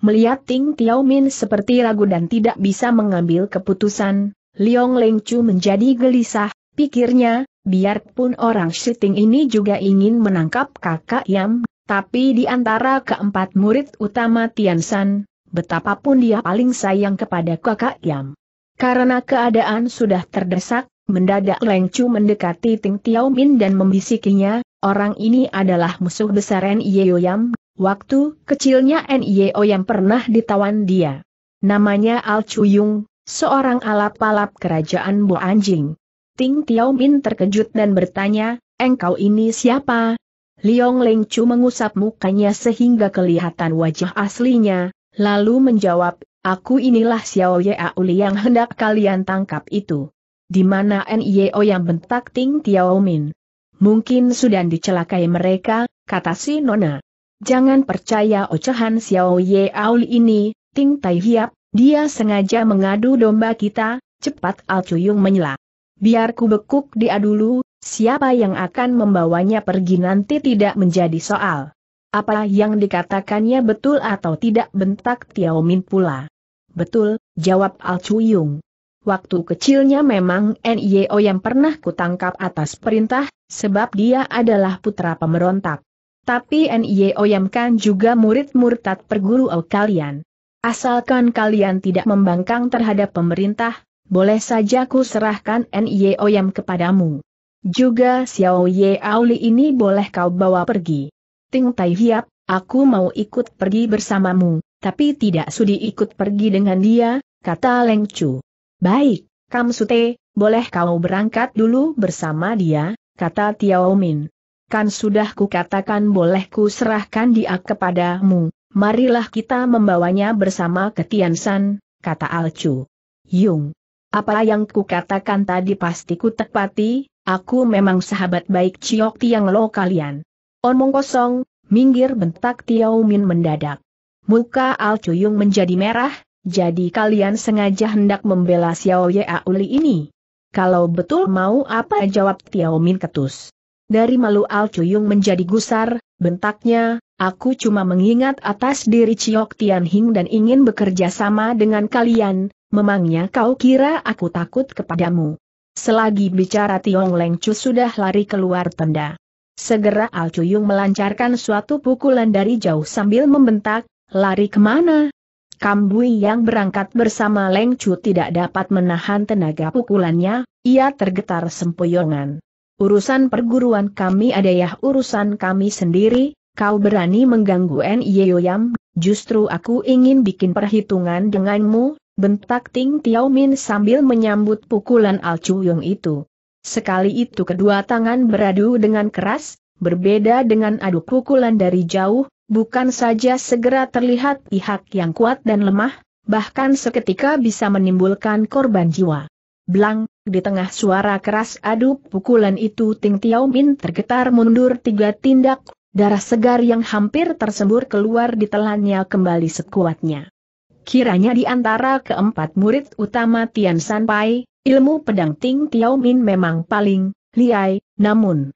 Melihat Ting Tiao Min seperti ragu dan tidak bisa mengambil keputusan, Liong Leng Chu menjadi gelisah, pikirnya, biarpun orang syuting ini juga ingin menangkap kakak Yam tapi di antara keempat murid utama Tian Tiansan, betapapun dia paling sayang kepada kakak Yam. Karena keadaan sudah terdesak, mendadak Leng Chu mendekati Ting Tiao Min dan membisikinya, orang ini adalah musuh besar N.I.O. Yam, waktu kecilnya N.I.O. Yam pernah ditawan dia. Namanya Al Chu Yung, seorang alap-alap kerajaan Bo Anjing. Ting Tiao Min terkejut dan bertanya, engkau ini siapa? Liong Leng Chu mengusap mukanya sehingga kelihatan wajah aslinya, lalu menjawab, aku inilah Xiao Ye Auli yang hendak kalian tangkap itu. Di mana NIO yang bentak Ting Tiao Min? Mungkin sudah dicelakai mereka, kata si Nona. Jangan percaya ocehan Xiao Ye Auli ini, Ting Tai Hiap, dia sengaja mengadu domba kita, cepat Al Chuyung menyela. Biar ku bekuk dia dulu, Siapa yang akan membawanya pergi nanti tidak menjadi soal. Apa yang dikatakannya betul atau tidak bentak Tiao Min pula. Betul, jawab Al Chuyung. Waktu kecilnya memang NIO yang pernah kutangkap atas perintah, sebab dia adalah putra pemberontak. Tapi NIO yang kan juga murid murtad perguruan kalian. Asalkan kalian tidak membangkang terhadap pemerintah, boleh saja ku serahkan NIO yang kepadamu. Juga Xiao Ye Auli ini boleh kau bawa pergi. Ting Tai Hiap, aku mau ikut pergi bersamamu, tapi tidak sudi ikut pergi dengan dia, kata Leng Chu. Baik, Kam Sute, boleh kau berangkat dulu bersama dia, kata Tiao Min. Kan sudah kukatakan boleh ku serahkan dia kepadamu, marilah kita membawanya bersama ke San, kata Alcu. Yung. Apa yang kukatakan tadi pasti ku tepati, Aku memang sahabat baik Ciok Tiang Lo kalian. Omong kosong, minggir bentak Tiao Min mendadak. Muka Al Cuyung menjadi merah, jadi kalian sengaja hendak membela Xiao Ye Auli ini. Kalau betul mau apa jawab Tiao Min ketus. Dari malu Al Cuyung menjadi gusar, bentaknya, aku cuma mengingat atas diri Ciok Tian Hing dan ingin bekerja sama dengan kalian, memangnya kau kira aku takut kepadamu. Selagi bicara Tiong Leng Chu sudah lari keluar tenda. Segera Al Chuyung melancarkan suatu pukulan dari jauh sambil membentak, lari kemana? Kambui yang berangkat bersama Leng Chu tidak dapat menahan tenaga pukulannya, ia tergetar sempoyongan. Urusan perguruan kami ada ya urusan kami sendiri, kau berani mengganggu N.I.O.Yam, justru aku ingin bikin perhitungan denganmu, Bentak Ting Tiao Min sambil menyambut pukulan Al Chuyung itu. Sekali itu kedua tangan beradu dengan keras, berbeda dengan adu pukulan dari jauh, bukan saja segera terlihat pihak yang kuat dan lemah, bahkan seketika bisa menimbulkan korban jiwa. Blang, di tengah suara keras adu pukulan itu Ting Tiao Min tergetar mundur tiga tindak, darah segar yang hampir tersembur keluar ditelannya kembali sekuatnya. Kiranya di antara keempat murid utama Tian Sanpai, ilmu pedang Ting Tiao Min memang paling liai, namun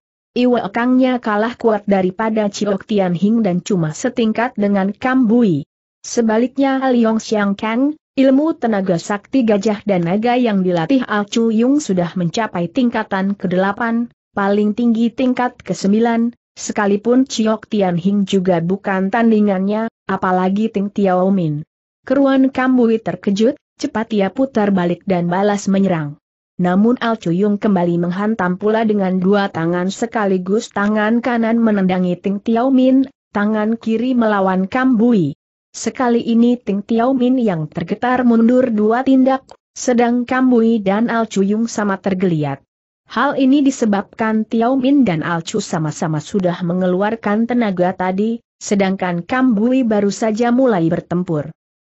Kangnya kalah kuat daripada Ciok Tian Hing dan cuma setingkat dengan Kambui. Sebaliknya Liong Xiang Kang, ilmu tenaga sakti gajah dan naga yang dilatih Al Chu Yung sudah mencapai tingkatan ke-8, paling tinggi tingkat ke-9, sekalipun Ciok Tian Hing juga bukan tandingannya, apalagi Ting Tiao Min. Keruan Kambui terkejut, cepat ia putar balik dan balas menyerang. Namun Al Chuyung kembali menghantam pula dengan dua tangan sekaligus tangan kanan menendangi Ting Tiao Min, tangan kiri melawan Kambui. Sekali ini Ting Tiao Min yang tergetar mundur dua tindak, sedang Kambui dan Al Chuyung sama tergeliat. Hal ini disebabkan Tiao Min dan Al Chu sama-sama sudah mengeluarkan tenaga tadi, sedangkan Kambui baru saja mulai bertempur.